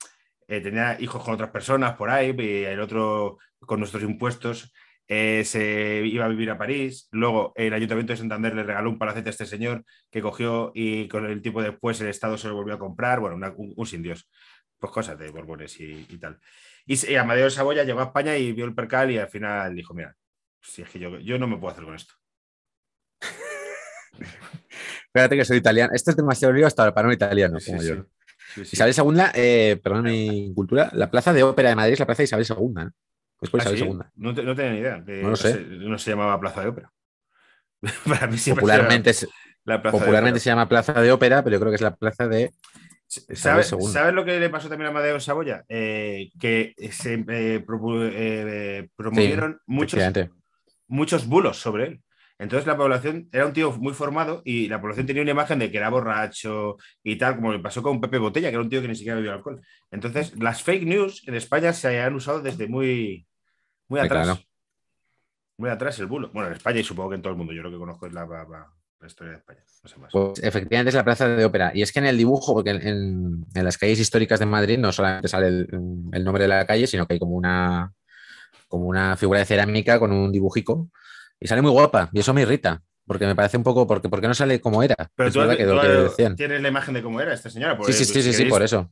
eh, tenía hijos con otras personas por ahí, y el otro con nuestros impuestos eh, se iba a vivir a París. Luego el Ayuntamiento de Santander le regaló un palacete a este señor que cogió y con el tipo después el Estado se lo volvió a comprar. Bueno, un, un, sin Dios pues cosas de Borbones y, tal. Y, Amadeo de Saboya llegó a España y vio el percal y al final dijo, mira, es que yo, no me puedo hacer con esto. Espérate que soy italiano. Esto es demasiado lío hasta para un italiano como yo. Isabel II, eh, perdón mi cultura, la plaza de ópera de Madrid es la plaza de Isabel ¿eh? ¿Ah, II. No, tenía ni idea. no, se, llamaba plaza de ópera. para mí popularmente, popularmente se llama plaza de ópera, pero yo creo que es la plaza de ¿Sabes, lo que le pasó también a Madeo Saboya? Eh, que se eh, eh, promovieron muchos, bulos sobre él. Entonces la población era un tío muy formado y la población tenía una imagen de que era borracho y tal, como le pasó con Pepe Botella, que era un tío que ni siquiera bebió alcohol. Entonces las fake news en España se han usado desde muy, muy atrás. Muy atrás el bulo. Bueno, en España y supongo que en todo el mundo. Yo lo que conozco es la, la historia de España. Pues efectivamente es la plaza de ópera. Y es que en el dibujo, porque en, las calles históricas de Madrid no solamente sale el, nombre de la calle, sino que hay como una, como una figura de cerámica con un dibujico. Y sale muy guapa, y eso me irrita. Porque me parece un poco, porque, porque no sale como era. Pero tú, tienes la imagen de cómo era esta señora. Pues, sí, sí, sí, pues, sí, por eso.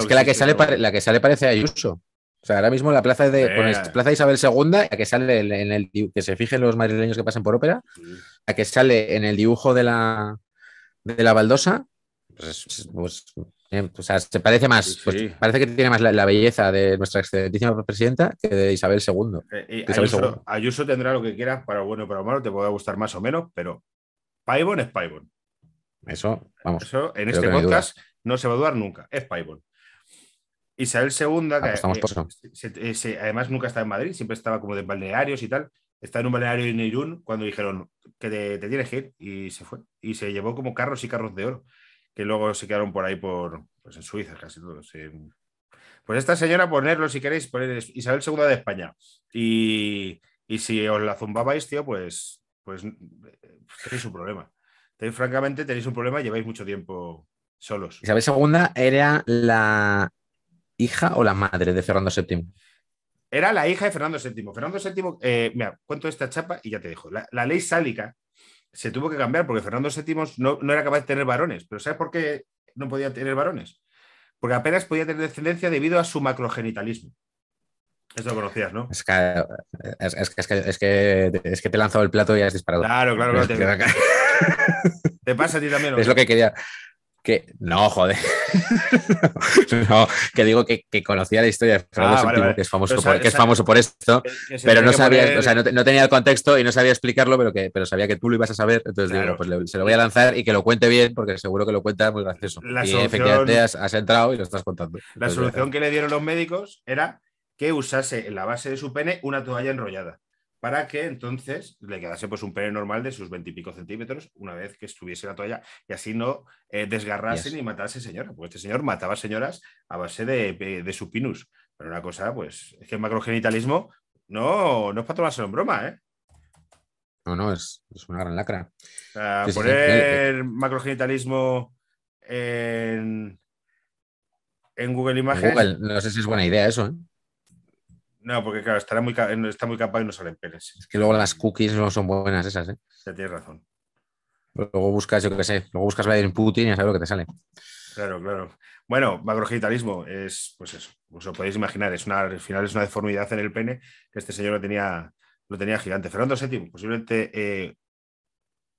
es que, la que, sale, la que sale parece Ayuso. O sea, ahora mismo la plaza de plaza Isabel II, la que sale en el, que se fijen los madrileños que pasan por ópera, la que sale en el dibujo de la, de la baldosa, pues, pues se parece más, pues parece que tiene más la, belleza de nuestra excelentísima presidenta que de Isabel eh, eh, II. Ayuso, tendrá lo que quiera, para bueno y para malo, te puede gustar más o menos, pero Paibon es Paibon. Eso, vamos. Eso en este podcast no, se va a dudar nunca, es Paibon. Isabel II, ah, pues eh, además nunca estaba en Madrid, siempre estaba como de balnearios y tal está en un balneario en Irún cuando dijeron que te, tienes que ir y se fue. Y se llevó como carros y carros de oro, que luego se quedaron por ahí por, pues, en Suiza casi todos. Pues esta señora, ponerlo si queréis, poner Isabel II de España. Y, si os la zumbabais, tío, pues, pues eh, tenéis un problema. Tenéis, francamente, tenéis un problema lleváis mucho tiempo solos. Isabel II era la hija o la madre de Fernando VII. Era la hija de Fernando VII. Fernando VII, eh, mira, cuento esta chapa y ya te dejo. La, ley sálica se tuvo que cambiar porque Fernando VII no, era capaz de tener varones. Pero ¿sabes por qué no podía tener varones? Porque apenas podía tener descendencia debido a su macrogenitalismo. Eso lo conocías, ¿no? Es que, es, que, te he lanzado el plato y has disparado. Claro, claro, claro. Te, pasa a ti también. Es lo que quería que no, joder. no, que digo que, conocía la historia ah, que, es famoso, por, esto, pero no sabía, o sea, no, tenía el contexto y no sabía explicarlo, pero que pero sabía que tú lo ibas a saber, entonces digo, pues se lo voy a lanzar y que lo cuente bien, porque seguro que lo cuenta muy gracioso. y efectivamente has, entrado y lo estás contando. La solución eh. que le dieron los médicos era que usase en la base de su pene una toalla enrollada para que entonces le quedase pues un pene normal de sus veintipico centímetros una vez que estuviese la toalla y así no desgarrasen eh, desgarrase ni matase señora, porque este señor mataba señoras a base de, de, su pinus. Pero una cosa, pues, es que el macrogenitalismo no, no es para tomárselo en broma, ¿eh? No, no, es, es una gran lacra. poner eh, eh. macrogenitalismo en, en Google Imágenes. no sé si es buena idea eso, ¿eh? No, porque claro, estará muy, está muy capaz y no salen penes. Es que luego las cookies no son buenas esas, ¿eh? tienes razón. Luego buscas, yo qué sé, luego buscas Vladimir Putin y ya sabes lo que te sale. Claro, claro. Bueno, macrogitalismo es, pues eso, os lo podéis imaginar, es una, al final es una deformidad en el pene que este señor lo tenía, lo tenía gigante. Fernando VII, posiblemente eh,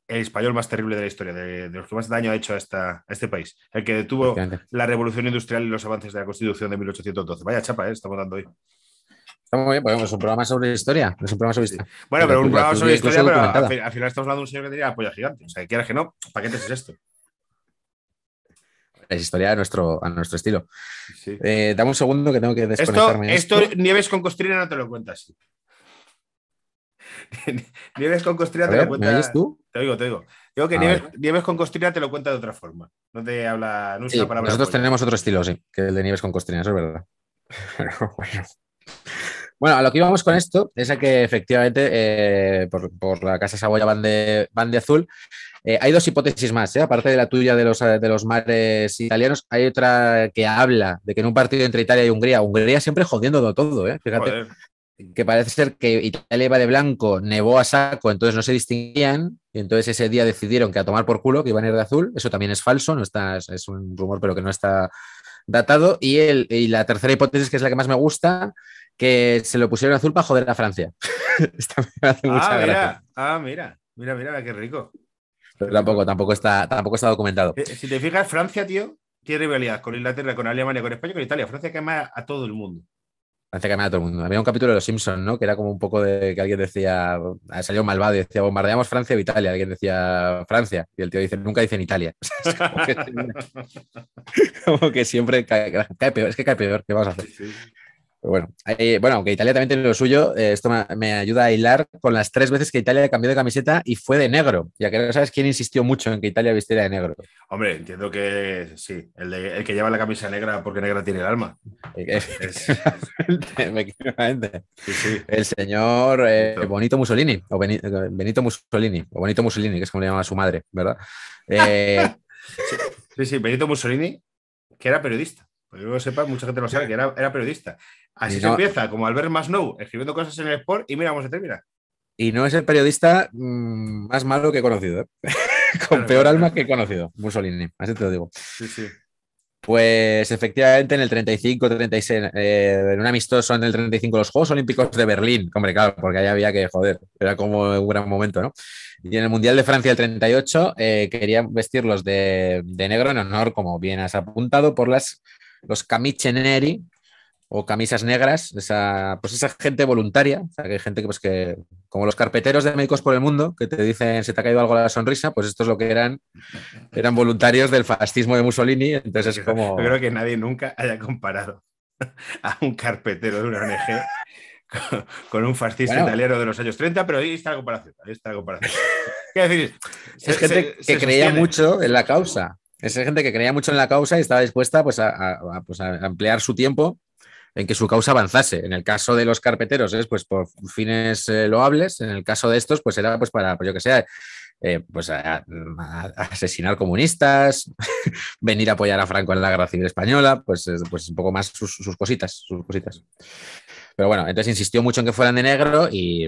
el español más terrible de la historia, de, los que más daño ha hecho a, esta, a este país, el que detuvo la revolución industrial y los avances de la Constitución de 1812. Vaya chapa, ¿eh? estamos dando hoy. Está muy bien, pues es un programa sobre historia. Es un programa sobre historia. Bueno, pero un programa sobre historia, pero al, final estamos hablando de un señor que tenía apoyo gigante. O sea, que quieras que no, ¿para qué es esto? Es historia a nuestro, a nuestro estilo. Eh, dame un segundo que tengo que desconectarme. Esto, Nieves con costrina no te lo cuentas. Nieves con costrina te lo cuenta. ¿Me oyes tú? Te oigo, te oigo. Digo que Nieves, con costrina te lo cuenta de otra forma. No te habla, Nosotros tenemos otro estilo, sí, que el de Nieves con costrina, eso es verdad. Pero bueno. Bueno, a lo que íbamos con esto es a que efectivamente eh, por, la Casa Saboya van de, van de azul. Eh, hay dos hipótesis más, ¿eh? aparte de la tuya de los, de los mares italianos, hay otra que habla de que en un partido entre Italia y Hungría, Hungría siempre jodiendo todo, ¿eh? fíjate. Que parece ser que Italia iba de blanco, nevó a saco, entonces no se distinguían, y entonces ese día decidieron que a tomar por culo que iban a ir de azul. Eso también es falso, no está, es un rumor, pero que no está datado. Y, el, y la tercera hipótesis, que es la que más me gusta, que se lo pusieron azul para joder a Francia. Ah, ah, mira, mira, mira, mira, qué rico. Pero tampoco, tampoco está, tampoco está documentado. Eh, si te fijas, Francia, tío, tiene rivalidad con Inglaterra, con Alemania, con España, con Italia. Francia quema a todo el mundo. Francia quema a todo el mundo. Había un capítulo de Los Simpsons, ¿no? Que era como un poco de que alguien decía, ah, salió malvado y decía, bombardeamos Francia o Italia. Alguien decía Francia. Y el tío dice, nunca dicen Italia. como, que, siempre cae, peor, es que cae peor, ¿qué vamos a hacer? bueno, bueno, aunque Italia también tiene lo suyo, eh, esto me, ayuda a hilar con las tres veces que Italia cambió de camiseta y fue de negro, ya que no sabes quién insistió mucho en que Italia vistiera de negro. Hombre, entiendo que sí, el, que lleva la camisa negra porque negra tiene el alma. Eh, eh, el señor Bonito Mussolini, o Benito, Mussolini, o Bonito Mussolini, que es como le llama a su madre, ¿verdad? sí, sí, Benito Mussolini, que era periodista. Yo lo sepa, mucha gente lo sabe, que era periodista. Así se empieza, como Albert Masnou, escribiendo cosas en el Sport y mira cómo se termina. Y no es el periodista mm, más malo que he conocido, ¿eh? con peor alma que he conocido, Mussolini, así te lo digo. Pues efectivamente en el 35, 36, eh, en un amistoso en el 35, los Juegos Olímpicos de Berlín, hombre, claro, porque ahí había que joder, era como un gran momento, ¿no? Y en el Mundial de Francia del 38 eh, Quería querían vestirlos de, negro en honor, como bien has apuntado, por las, los camicheneri o camisas negras, esa, pues esa gente voluntaria, que hay gente que, pues que, como los carpeteros de médicos por el mundo, que te dicen se te ha caído algo la sonrisa, pues esto es lo que eran, eran voluntarios del fascismo de Mussolini, entonces es como... Yo creo que nadie nunca haya comparado a un carpetero de una ONG con, un fascista italiano de los años 30, pero ahí está la comparación, ahí está la comparación. es gente que creía mucho en la causa. Es gente que creía mucho en la causa y estaba dispuesta pues, a, pues, ampliar a su tiempo en que su causa avanzase. En el caso de los carpeteros es pues por fines eh, loables, en el caso de estos pues era pues para, pues, yo que sea, eh, pues asesinar comunistas, venir a apoyar a Franco en la guerra civil española, pues, pues un poco más sus, cositas, sus cositas. Pero bueno, entonces insistió mucho en que fueran de negro y,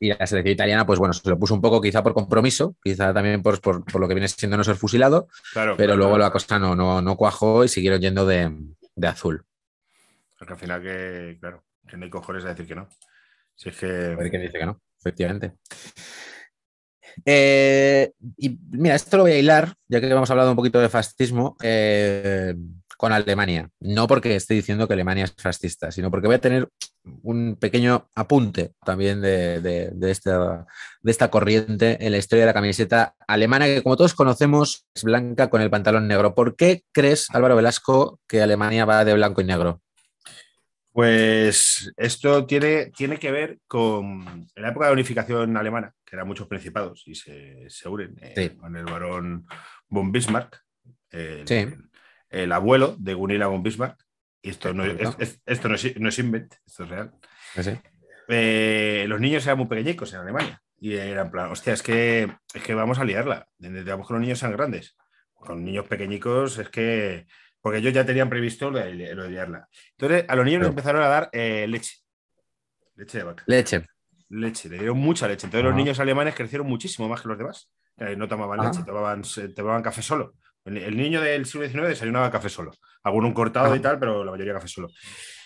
y la selección italiana, pues bueno, se lo puso un poco quizá por compromiso, quizá también por, lo que viene siendo no ser fusilado, pero luego la cosa no, no, cuajó y siguieron yendo de azul. Porque al final que, claro, que no hay cojones a decir que no. Si es que... A ver dice que no, efectivamente. Eh, y mira, esto lo voy a hilar, ya que hemos hablado un poquito de fascismo, eh, con Alemania. No porque esté diciendo que Alemania es fascista, sino porque voy a tener un pequeño apunte también de, esta, de esta corriente en la historia de la camiseta alemana, que como todos conocemos es blanca con el pantalón negro. ¿Por qué crees, Álvaro Velasco, que Alemania va de blanco y negro? Pues esto tiene, tiene que ver con la época de unificación alemana, que eran muchos principados y se, se unen eh, con el varón von Bismarck, el, abuelo de Gunilla von Bismarck. esto, no, es, esto no, es, invent, esto es real. Eh, los niños eran muy pequeñicos en Alemania y eran plan, hostia, es que, es que vamos a liarla. Digamos que los niños sean grandes. Con niños pequeñicos es que porque ellos ya tenían previsto lo de, liarla. Entonces, a los niños empezaron a dar eh, leche. Leche de vaca. Leche. Leche, le dieron mucha leche. Entonces, los niños alemanes crecieron muchísimo más que los demás. Eh, no tomaban leche, tomaban, tomaban café solo. El, niño del siglo XIX desayunaba café solo. Alguno un cortado y tal, pero la mayoría café solo.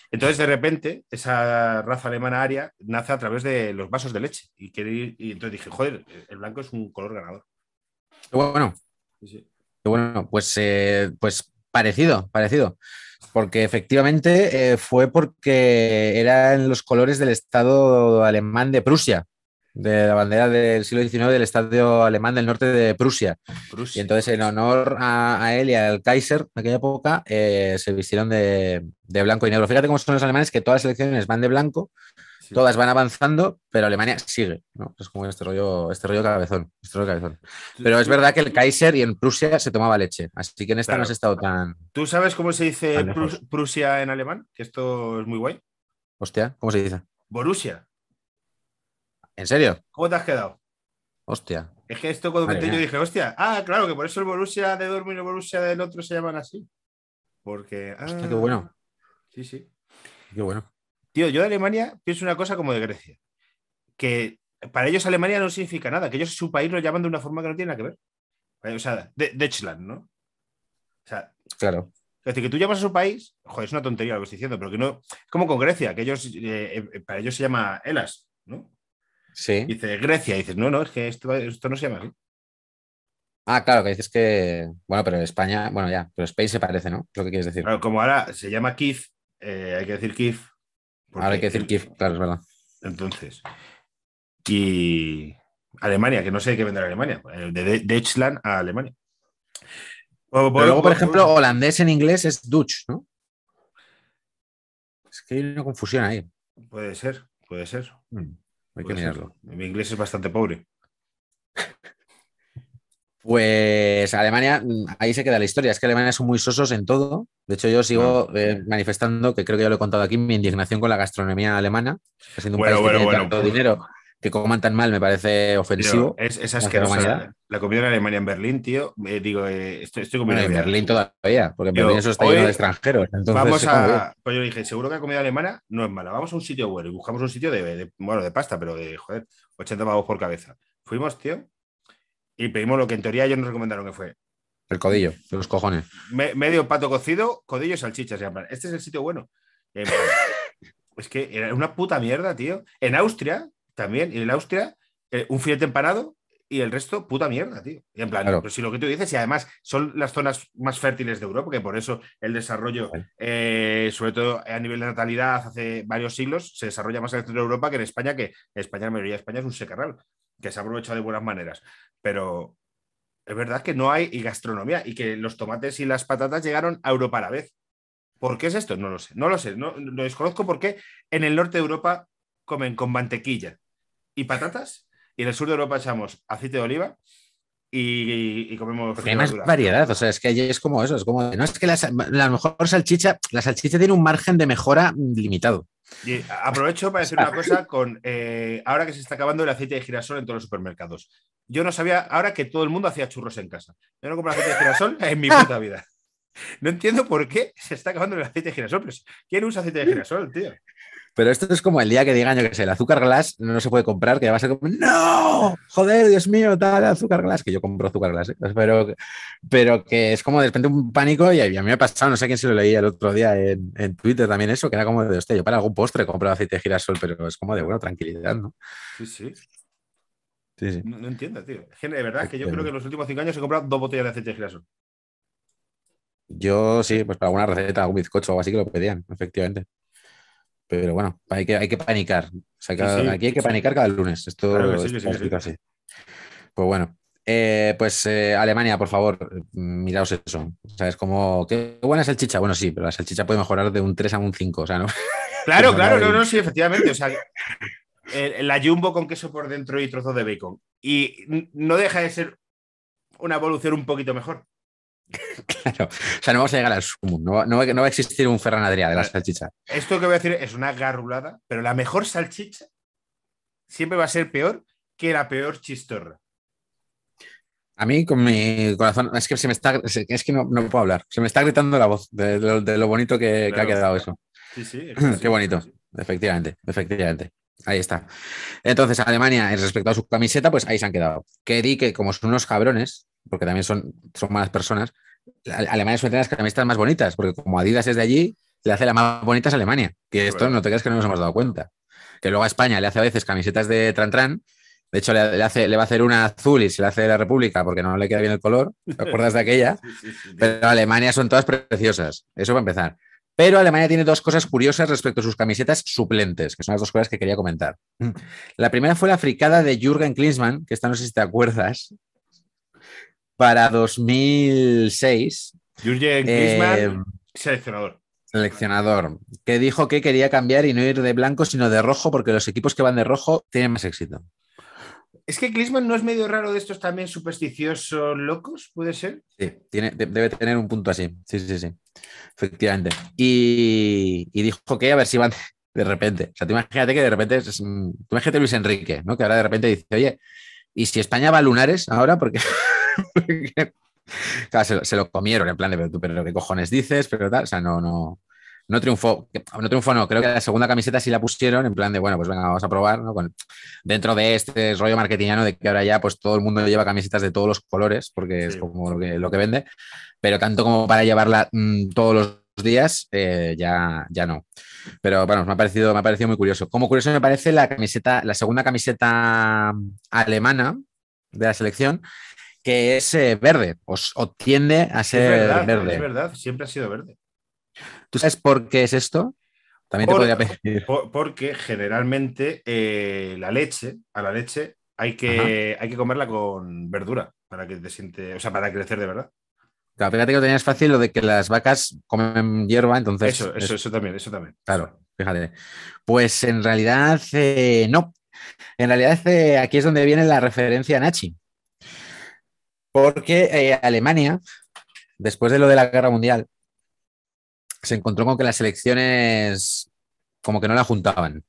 Entonces, de repente, esa raza alemana aria nace a través de los vasos de leche. Y, entonces dije, joder, el blanco es un color ganador. Bueno. Sí, Bueno, pues, eh, pues Parecido, parecido. Porque efectivamente eh, fue porque eran los colores del Estado alemán de Prusia, de la bandera del siglo XIX del Estado alemán del norte de Prusia. Y entonces, en honor a, él y al Kaiser de aquella época, eh, se vistieron de, de, blanco y negro. Fíjate cómo son los alemanes, que todas las elecciones van de blanco Todas van avanzando, pero Alemania sigue, Es como este rollo, este rollo cabezón, este cabezón. Pero es verdad que el Kaiser y en Prusia se tomaba leche, así que en esta no has estado tan. ¿Tú sabes cómo se dice Prusia en alemán? Que esto es muy guay. Hostia, ¿cómo se dice? Borussia. ¿En serio? ¿Cómo te has quedado? Hostia. Es que esto cuando yo dije, hostia, ah, claro, que por eso el Borussia de dormir y el Borussia del otro se llaman así. Porque. qué ah, bueno. Sí, sí. Qué bueno yo de Alemania pienso una cosa como de Grecia, que para ellos Alemania no significa nada, que ellos su país lo llaman de una forma que no tiene nada que ver. Eh, o sea, de Deutschland, ¿no? O sea, claro. Es decir, que tú llamas a su país, joder, es una tontería lo que estoy diciendo, pero que no. Como con Grecia, que ellos, eh, eh, para ellos se llama Elas, ¿no? Sí. Dice Grecia, y dices, no, no, es que esto, no se llama Ah, claro, que dices que. Bueno, pero España, bueno, ya, pero Spain se parece, ¿no? lo que quieres decir. Claro, como ahora se llama Kif... hay que decir Kif... Ahora hay que decir que claro, es verdad. Entonces, y Alemania, que no sé qué vendrá Alemania, eh, de Deutschland a Alemania. luego, por ejemplo, holandés en inglés es Dutch, ¿no? Es que hay una confusión ahí. Puede ser, puede ser. Mm, hay que mirarlo. Mi inglés es bastante pobre. Pues Alemania, mm, ahí se queda la historia. Es que Alemania son muy sosos en todo. De hecho, yo sigo eh, manifestando, que creo que ya lo he contado aquí, mi indignación con la gastronomía alemana. Siendo un país que tiene pues dinero que coman tan mal me parece ofensivo. Esa es, que La comida en Alemania en Berlín, tío. Eh, digo, eh, estoy, comiendo. en Berlín todavía, porque en Berlín eso está lleno de extranjeros. Entonces, vamos a. Pues yo dije, seguro que la comida alemana no es mala. Vamos a un sitio bueno y buscamos un sitio de, bueno, de pasta, pero de, joder, 80 pavos por cabeza. Fuimos, tío, y pedimos lo que en teoría ellos nos recomendaron que fue. El codillo, de los cojones. medio pato cocido, codillo y salchichas. Este es el sitio bueno. es que era una puta mierda, tío. En Austria, también, y en Austria, eh, un filete empanado y el resto, puta mierda, tío. Y en plan, pero pues si lo que tú dices, y además son las zonas más fértiles de Europa, que por eso el desarrollo, eh, sobre todo a nivel de natalidad, hace varios siglos, se desarrolla más en el centro de Europa que en España, que España, la mayoría de España es un secarral que se ha aprovechado de buenas maneras, pero es verdad que no hay gastronomía y que los tomates y las patatas llegaron a Europa a la vez. ¿Por qué es esto? No lo sé, no lo sé, no, no desconozco por qué en el norte de Europa comen con mantequilla y patatas y en el sur de Europa echamos aceite de oliva y, comemos. hay más variedad, o sea, es que allí es como eso, es como. No es que la, mejor salchicha, la salchicha tiene un margen de mejora limitado. Eh, aprovecho para decir una cosa con eh, ahora que se está acabando el aceite de girasol en todos los supermercados. Yo no sabía ahora que todo el mundo hacía churros en casa. Yo no compro aceite de girasol en mi puta vida. No entiendo por qué se está acabando el aceite de girasol. ¿Quién usa aceite de girasol, tío? Pero esto es como el día que digan, yo qué sé, el azúcar glass no se puede comprar, que va a ser como, no, joder, Dios mío, tal azúcar glass, que yo compro azúcar glass, ¿eh? pues, pero, que es como de repente un pánico y a mí me ha pasado, no sé quién se lo leía el otro día en, Twitter también eso, que era como de, hostia, yo para algún postre he comprado aceite de girasol, pero es como de, bueno, tranquilidad, ¿no? Sí, sí. No, entiendo, tío. De verdad que yo creo este que en los últimos cinco años he comprado dos botellas de aceite de girasol. Yo sí, pues para alguna receta, algún bizcocho o algo así que lo pedían, efectivamente. Pero bueno, hay que, hay que panicar. aquí hay que panicar cada lunes. Esto así. Pues bueno, eh, pues eh, Alemania, por favor, miraos eso. O sea, es como, qué buena es el chicha. Bueno, sí, pero la salchicha puede mejorar de un 3 a un 5. sea, ¿no? Claro, claro, no, no, sí, efectivamente. O sea, la jumbo con queso por dentro y trozos de bacon. Y no deja de ser una evolución un poquito mejor. Claro, o sea, no vamos a llegar al sumo, no, va a existir un Ferran Adrià de la salchicha. Esto que voy a decir es una garrulada, pero la mejor salchicha siempre va a ser peor que la peor chistorra. A mí, con mi corazón, es que es no, puedo hablar, se me está gritando la voz de, lo, bonito que, ha quedado eso. Sí, sí. Qué bonito, efectivamente, efectivamente. Ahí está. Entonces, Alemania, respecto a su camiseta, pues ahí se han quedado. Que di que como son unos cabrones, porque también son, son malas personas, Alemania suele tener las camisetas más bonitas, porque como Adidas es de allí, le hace la más bonitas a Alemania. Que esto no te creas que no nos hemos dado cuenta. Que luego a España le hace a veces camisetas de Tran Tran. De hecho, le, hace, le va a hacer una azul y se la hace de la República porque no le queda bien el color. ¿Te acuerdas de aquella? Pero Alemania son todas preciosas. Eso va a empezar. Pero Alemania tiene dos cosas curiosas respecto a sus camisetas suplentes, que son las dos cosas que quería comentar. Mm. La primera fue la fricada de Jürgen Klinsmann, que esta no sé si te acuerdas, para 2006. Jürgen eh, Klinsmann, seleccionador. Seleccionador, que dijo que quería cambiar y no ir de blanco, sino de rojo, porque los equipos que van de rojo tienen más éxito. Es que Klinsmann no es medio raro de estos también supersticiosos locos, ¿puede ser? Sí, tiene, debe tener un punto así. Sí, sí, sí. Efectivamente. Y, dijo que a ver si van de repente. O sea, imagínate que de repente. Es, tú imagínate Luis Enrique, ¿no? Que ahora de repente dice, oye, ¿y si España va a lunares ahora? Porque. se lo, comieron en plan de, tú pero qué cojones dices, pero tal. O sea, no, no no triunfó, no triunfo no, creo que la segunda camiseta sí la pusieron en plan de, bueno, pues venga, vamos a probar, ¿no? dentro de este rollo marketingiano de que ahora ya pues todo el mundo lleva camisetas de todos los colores, porque es como lo que, vende, pero tanto como para llevarla mm, todos los días, eh, ya, ya no. Pero bueno, me ha, parecido, me ha parecido muy curioso. Como curioso me parece la camiseta, la segunda camiseta mm, alemana de la selección, que es eh, verde, o, tiende a ser verde. Es verdad, siempre ha sido verde. ¿Tú sabes por qué es esto? También te podría pedir. porque generalmente eh, la leche, a la leche hay que, hay que comerla con verdura para que te siente, o sea, para crecer de verdad. Claro, fíjate que lo tenías fácil lo de que las vacas comen hierba, entonces. Eso, también, eso también. Claro, fíjate. Pues en realidad, eh, no. En realidad, eh, aquí es donde viene la referencia a Nachi. Porque Alemania, después de lo de la guerra mundial, se encontró con que las elecciones como que no la juntaban.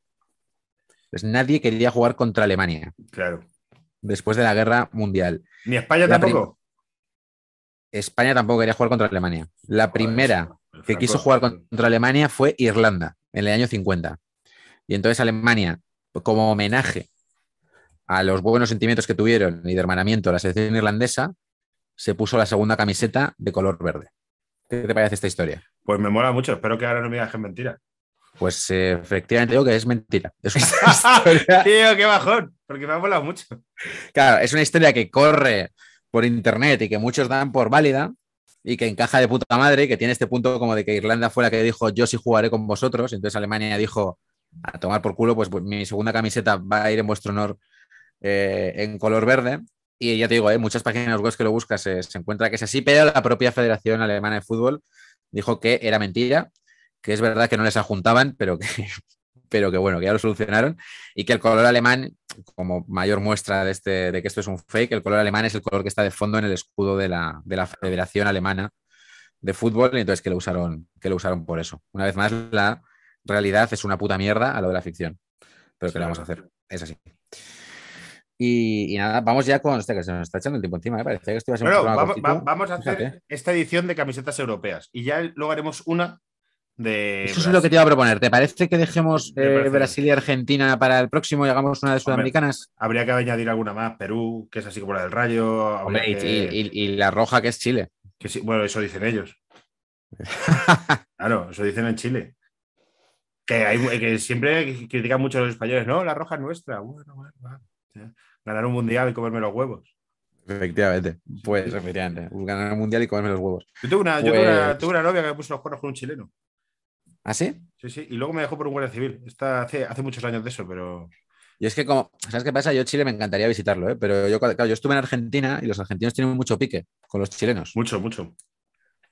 Pues nadie quería jugar contra Alemania. Claro. Después de la guerra mundial. Ni España tampoco. España tampoco quería jugar contra Alemania. La primera que quiso jugar contra Alemania fue Irlanda, en el año 50. Y entonces Alemania, como homenaje a los buenos sentimientos que tuvieron y de hermanamiento a la selección irlandesa, se puso la segunda camiseta de color verde. ¿Qué te parece esta historia? Pues me mola mucho, espero que ahora no me digas mentira. Pues eh, efectivamente digo que es mentira. Tío, qué bajón, porque me ha molado mucho. Claro, es una historia que corre por internet y que muchos dan por válida y que encaja de puta madre, y que tiene este punto como de que Irlanda fue la que dijo yo sí jugaré con vosotros, entonces Alemania dijo a tomar por culo, pues, pues mi segunda camiseta va a ir en vuestro honor eh, en color verde y ya te digo, hay muchas páginas web que lo buscas eh, se, encuentra que es así, pero la propia Federación Alemana de Fútbol dijo que era mentira, que es verdad que no les ajuntaban, pero que, bueno, que ya lo solucionaron y que el color alemán, como mayor muestra de, este, de que esto es un fake, el color alemán es el color que está de fondo en el escudo de la, Federación Alemana de Fútbol, y entonces que lo, usaron, que lo usaron por eso. Una vez más, la realidad es una puta mierda a lo de la ficción, pero que lo vamos a hacer? Es así. Y, nada, vamos ya con. este que se nos está echando el tiempo encima, ¿eh? parece que vamos, a hacer esta edición de camisetas europeas y ya luego haremos una de. Eso es lo que te iba a proponer. ¿Te parece que dejemos eh, Brasil y Argentina para el próximo y hagamos una de sudamericanas? habría que añadir alguna más. Perú, que es así como la del Rayo. y, la roja, que es Chile. Que sí, bueno, eso dicen ellos. claro, eso dicen en Chile. Que, que siempre critican mucho a los españoles, no, la roja es nuestra. Bueno, bueno, bueno. Ganar un mundial y comerme los huevos. Efectivamente, pues efectivamente, ganar un mundial y comerme los huevos. Yo tuve pues una, novia que me puso los cuernos con un chileno. ¿Ah, sí? Sí, sí, y luego me dejó por un guardia civil. Está hace, hace muchos años de eso, pero. Y es que, como, ¿sabes qué pasa? Yo Chile me encantaría visitarlo, ¿eh? pero yo, yo estuve en Argentina y los argentinos tienen mucho pique con los chilenos. Mucho, mucho.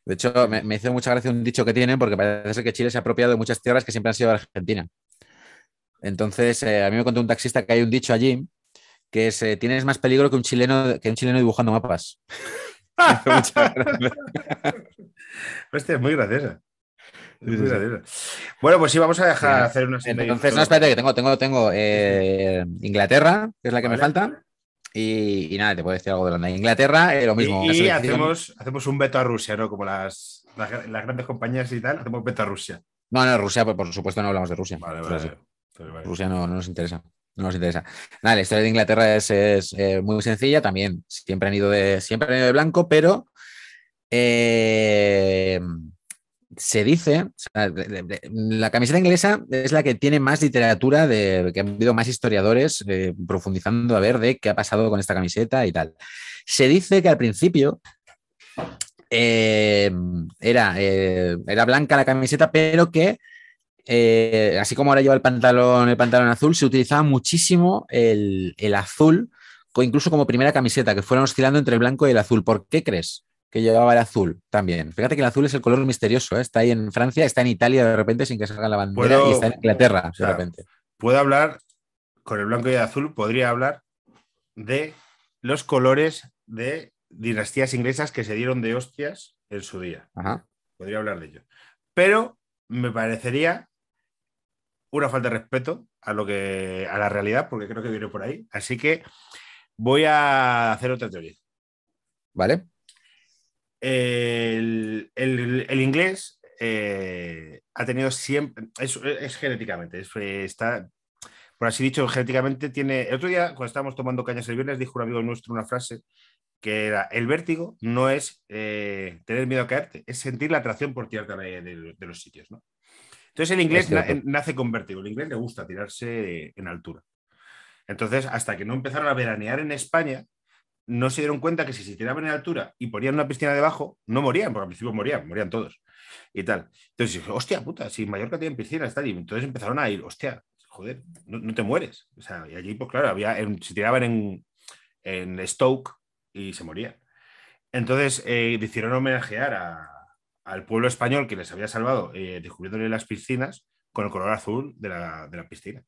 De hecho, me, me hizo mucha gracia un dicho que tienen porque parece que Chile se ha apropiado de muchas tierras que siempre han sido de Argentina. Entonces, eh, a mí me contó un taxista que hay un dicho allí que tienes más peligro que un chileno, que un chileno dibujando mapas. Hostia, es muy graciosa. Bueno, pues sí, vamos a dejar hacer unas. Entonces, no, espérate, que tengo, tengo, tengo eh, Inglaterra, que es la que me falta. Y, nada, te puedo decir algo de la Inglaterra, eh, lo mismo. Y, hacemos, hacemos un veto a Rusia, ¿no? Como las, las, grandes compañías y tal, hacemos veto a Rusia. No, no, Rusia, por, por supuesto, no hablamos de Rusia. Vale, vale, Rusia no nos interesa no nos interesa. la historia de Inglaterra es, eh, muy sencilla también. Siempre han ido de, siempre de blanco, pero eh, se dice, la camiseta inglesa es la que tiene más literatura, de, que han habido más historiadores eh, profundizando a ver de qué ha pasado con esta camiseta y tal. Se dice que al principio era, era blanca la camiseta, pero que eh, así como ahora lleva el pantalón, el pantalón azul, se utilizaba muchísimo el, el azul, incluso como primera camiseta, que fueron oscilando entre el blanco y el azul. ¿Por qué crees? que llevaba el azul también. Fíjate que el azul es el color misterioso, ¿eh? está ahí en Francia, está en Italia de repente sin que salga la bandera y está en Inglaterra de repente. Puedo hablar con el blanco y el azul, podría hablar de los colores de dinastías inglesas que se dieron de hostias en su día. Podría hablar de ello. Pero me parecería una falta de respeto a lo que a la realidad, porque creo que viene por ahí. Así que voy a hacer otra teoría. ¿Vale? El, inglés eh, ha tenido siempre, es, es genéticamente, está, por así dicho, genéticamente tiene, el otro día cuando estábamos tomando cañas el viernes, dijo un amigo nuestro una frase que era, el vértigo no es eh, tener miedo a caerte, es sentir la atracción por tierra de, de los sitios, ¿no? Entonces el inglés eh, nace convertido el inglés le gusta tirarse en altura. Entonces, hasta que no empezaron a veranear en España, no se dieron cuenta que si se tiraban en altura y ponían una piscina debajo, no morían, porque al principio morían, morían todos y tal. Entonces dije, hostia puta, si Mallorca tiene piscinas, está. entonces empezaron a ir, hostia, joder, no, te mueres. O sea, y allí, pues claro, había, se tiraban en, en Stoke y se morían. Entonces eh, decidieron homenajear a, al pueblo español que les había salvado eh, descubriéndole las piscinas con el color azul de la, piscina.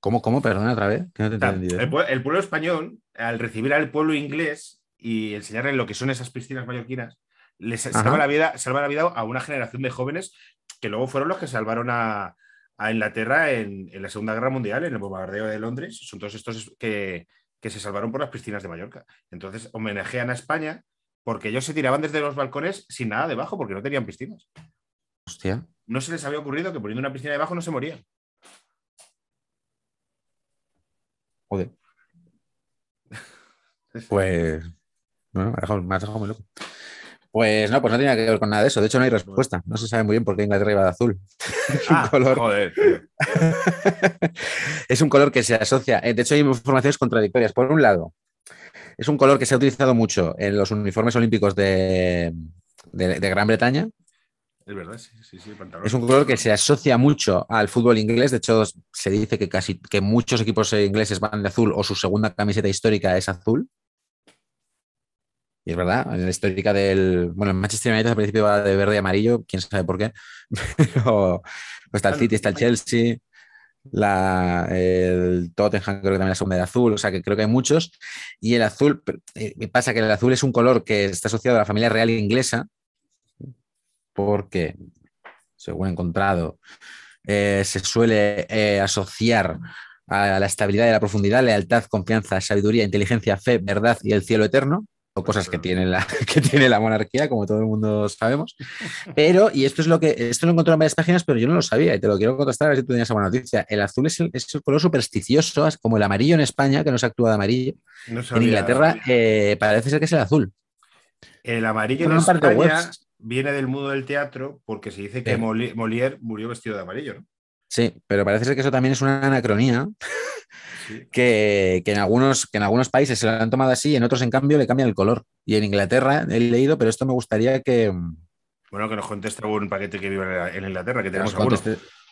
¿Cómo, cómo? Perdona otra vez. Que no te ¿eh? el, pueblo español, al recibir al pueblo inglés y enseñarle lo que son esas piscinas mallorquinas, les salva la, vida, salva la vida a una generación de jóvenes que luego fueron los que salvaron a, Inglaterra en, la Segunda Guerra Mundial, en el bombardeo de Londres. Son todos estos que, que se salvaron por las piscinas de Mallorca. Entonces, homenajean a España porque ellos se tiraban desde los balcones sin nada debajo porque no tenían piscinas. Hostia. No se les había ocurrido que poniendo una piscina debajo no se morían. Joder. Pues. Bueno, me has dejado, muy loco. Pues no, pues no tenía que ver con nada de eso. De hecho, no hay respuesta. No se sabe muy bien por qué Inglaterra iba de azul. un ah, color. Joder, es un color que se asocia. Eh, de hecho, hay informaciones contradictorias. Por un lado, es un color que se ha utilizado mucho en los uniformes olímpicos de, Gran Bretaña. Es verdad, sí, sí, Es un color que se asocia mucho al fútbol inglés. De hecho, se dice que casi que muchos equipos ingleses van de azul o su segunda camiseta histórica es azul. Y es verdad, en la histórica del. Bueno, el Manchester United al principio va de verde y amarillo, quién sabe por qué. Pero está el City, está el Chelsea la, el Tottenham creo que también la sombra de azul, o sea que creo que hay muchos. Y el azul, eh, me pasa que el azul es un color que está asociado a la familia real inglesa, porque, según he encontrado, eh, se suele eh, asociar a la estabilidad y a la profundidad, lealtad, confianza, sabiduría, inteligencia, fe, verdad y el cielo eterno. O cosas que tiene, la, que tiene la monarquía, como todo el mundo sabemos. Pero, y esto es lo que, esto lo encontré en varias páginas, pero yo no lo sabía y te lo quiero contestar a ver si tú tenías alguna noticia. El azul es el, color supersticioso, como el amarillo en España, que no se actúa de amarillo. en Inglaterra eh, parece ser que es el azul. El amarillo en España viene del mundo del teatro porque se dice que Molière murió vestido de amarillo, ¿no? Sí, pero parece ser que eso también es una anacronía que, que, en algunos, que en algunos países se lo han tomado así y en otros, en cambio, le cambian el color. Y en Inglaterra he leído, pero esto me gustaría que. Bueno, que nos conteste algún paquete que vive en Inglaterra, que tenemos alguno.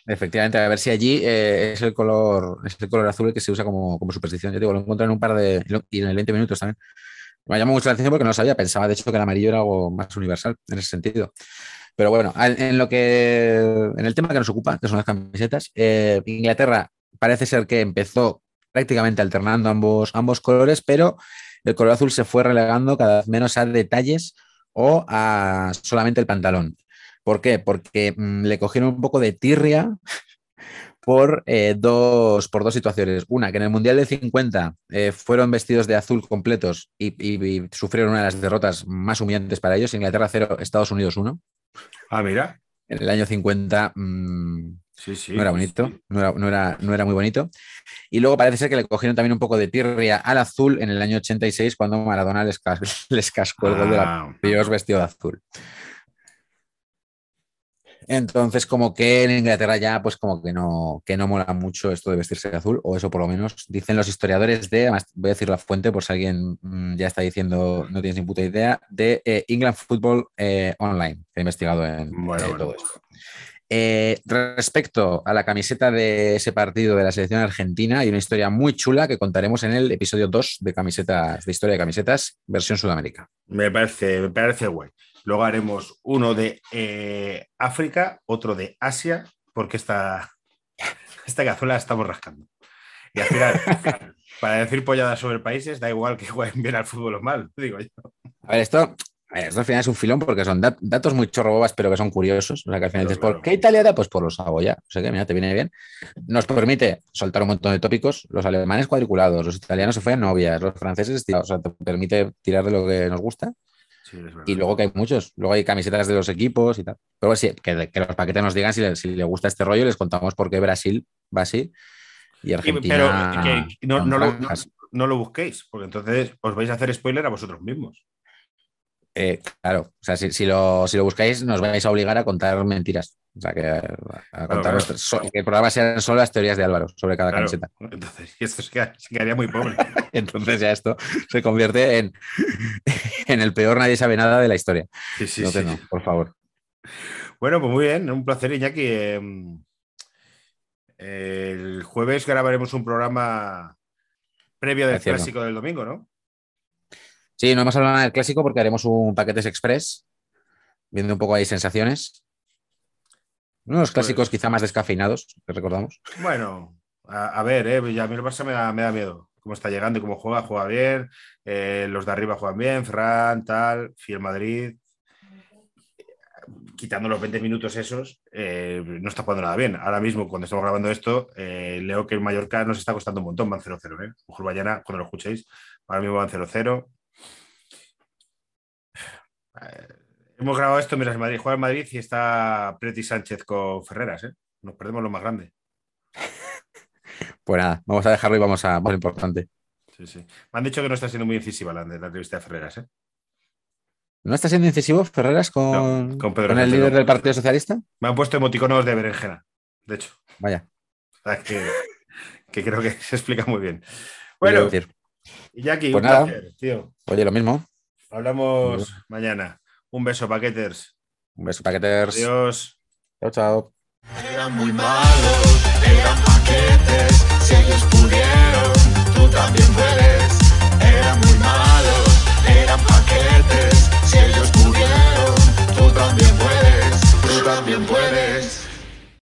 Efectivamente, a ver si allí eh, es el color es el color azul que se usa como, como superstición. Yo digo, lo encuentro en un par de. y en el 20 minutos también. Me llama mucho la atención porque no lo sabía, pensaba de hecho que el amarillo era algo más universal en ese sentido. Pero bueno, en lo que en el tema que nos ocupa, que son las camisetas, eh, Inglaterra parece ser que empezó prácticamente alternando ambos, ambos colores, pero el color azul se fue relegando cada vez menos a detalles o a solamente el pantalón. ¿Por qué? Porque mm, le cogieron un poco de tirria por, eh, dos, por dos situaciones. Una, que en el Mundial de 50 eh, fueron vestidos de azul completos y, y, sufrieron una de las derrotas más humillantes para ellos, Inglaterra 0, Estados Unidos 1. Ah, mira. En el año 50 mm, no era bonito, no, era, muy bonito. Y luego parece ser que le cogieron también un poco de tirria al azul en el año 86 cuando Maradona les, les cascó el gol de la Dios ah. vestido de azul. Entonces, como que en Inglaterra ya, pues como que no, que no mola mucho esto de vestirse de azul, o eso por lo menos dicen los historiadores de, además voy a decir la fuente por si alguien mm, ya está diciendo, no tienes ni puta idea, de eh, England Football eh, Online, que he investigado en, todo esto. Eh, respecto a la camiseta de ese partido de la selección argentina, hay una historia muy chula que contaremos en el episodio 2 de camisetas, de historia de camisetas, versión Sudamérica. Me parece, me parece guay. Luego haremos uno de eh, África, otro de Asia, porque esta, esta cazuela la estamos rascando. Y al final, para decir polladas sobre países, da igual que jueguen bien al fútbol o mal, digo yo. A ver, esto, al final es un filón porque son datos muy chorrobobas, pero que son curiosos. O sea, que al final dices, ¿por qué Italia da? Pues por los Saboya. O sea, que mira, te viene bien. Nos permite soltar un montón de tópicos. Los alemanes cuadriculados, los italianos se fueron novias, los franceses O sea, te permite tirar de lo que nos gusta y luego que hay muchos, luego hay camisetas de los equipos y tal. Pero sí, que, los paquetes nos digan si les gusta este rollo, les contamos por qué Brasil va así y Argentina. pero no, lo, busquéis, porque entonces os vais a hacer spoiler a vosotros mismos. Eh, claro, o sea, si, lo, si, lo, buscáis, nos vais a obligar a contar mentiras. O sea, que, el programa sean solo las teorías de Álvaro sobre cada camiseta. Entonces, esto se quedaría muy pobre. entonces, ya esto se convierte en, en el peor nadie sabe nada de la historia. Sí, sí, sí. No, por favor. Bueno, pues muy bien, un placer, Iñaki. Eh, el jueves grabaremos un programa previo del clásico del domingo, ¿no? Sí, no hemos hablado nada del clásico porque haremos un paquetes express, viendo un poco ahí sensaciones. Uno los pues clásicos quizá más descafeinados, que recordamos. Bueno, a, ver, eh, ya a mí lo pasa, me da, me da miedo cómo está llegando y cómo juega, juega bien, eh, los de arriba juegan bien, Fran, tal, Fiel Madrid. Quitando los 20 minutos esos, eh, no está jugando nada bien. Ahora mismo, cuando estamos grabando esto, eh, leo que el Mallorca nos está costando un montón, van 0-0. ¿eh? cuando lo escuchéis, ahora mismo van 0-0. Hemos grabado esto mira, Madrid juega en Madrid y está Preti Sánchez con Ferreras. Nos perdemos lo más grande. Pues nada, vamos a dejarlo y vamos a, más importante. Sí, sí. Me han dicho que no está siendo muy incisiva la, entrevista de Ferreras, ¿eh? ¿No está siendo incisivo Ferreras con, el líder del Partido Socialista? Me han puesto emoticonos de berenjena, de hecho. Vaya. que, creo que se explica muy bien. Bueno, y Jackie, pues un tío. Oye, lo mismo. Hablamos mañana. Un beso, paqueters. Un beso, paqueters. Adiós. Chao, chao. muy malos, si ellos pudieron, tú también puedes. Eran muy malos, eran paquetes. Si ellos pudieron, tú también puedes. Tú también puedes.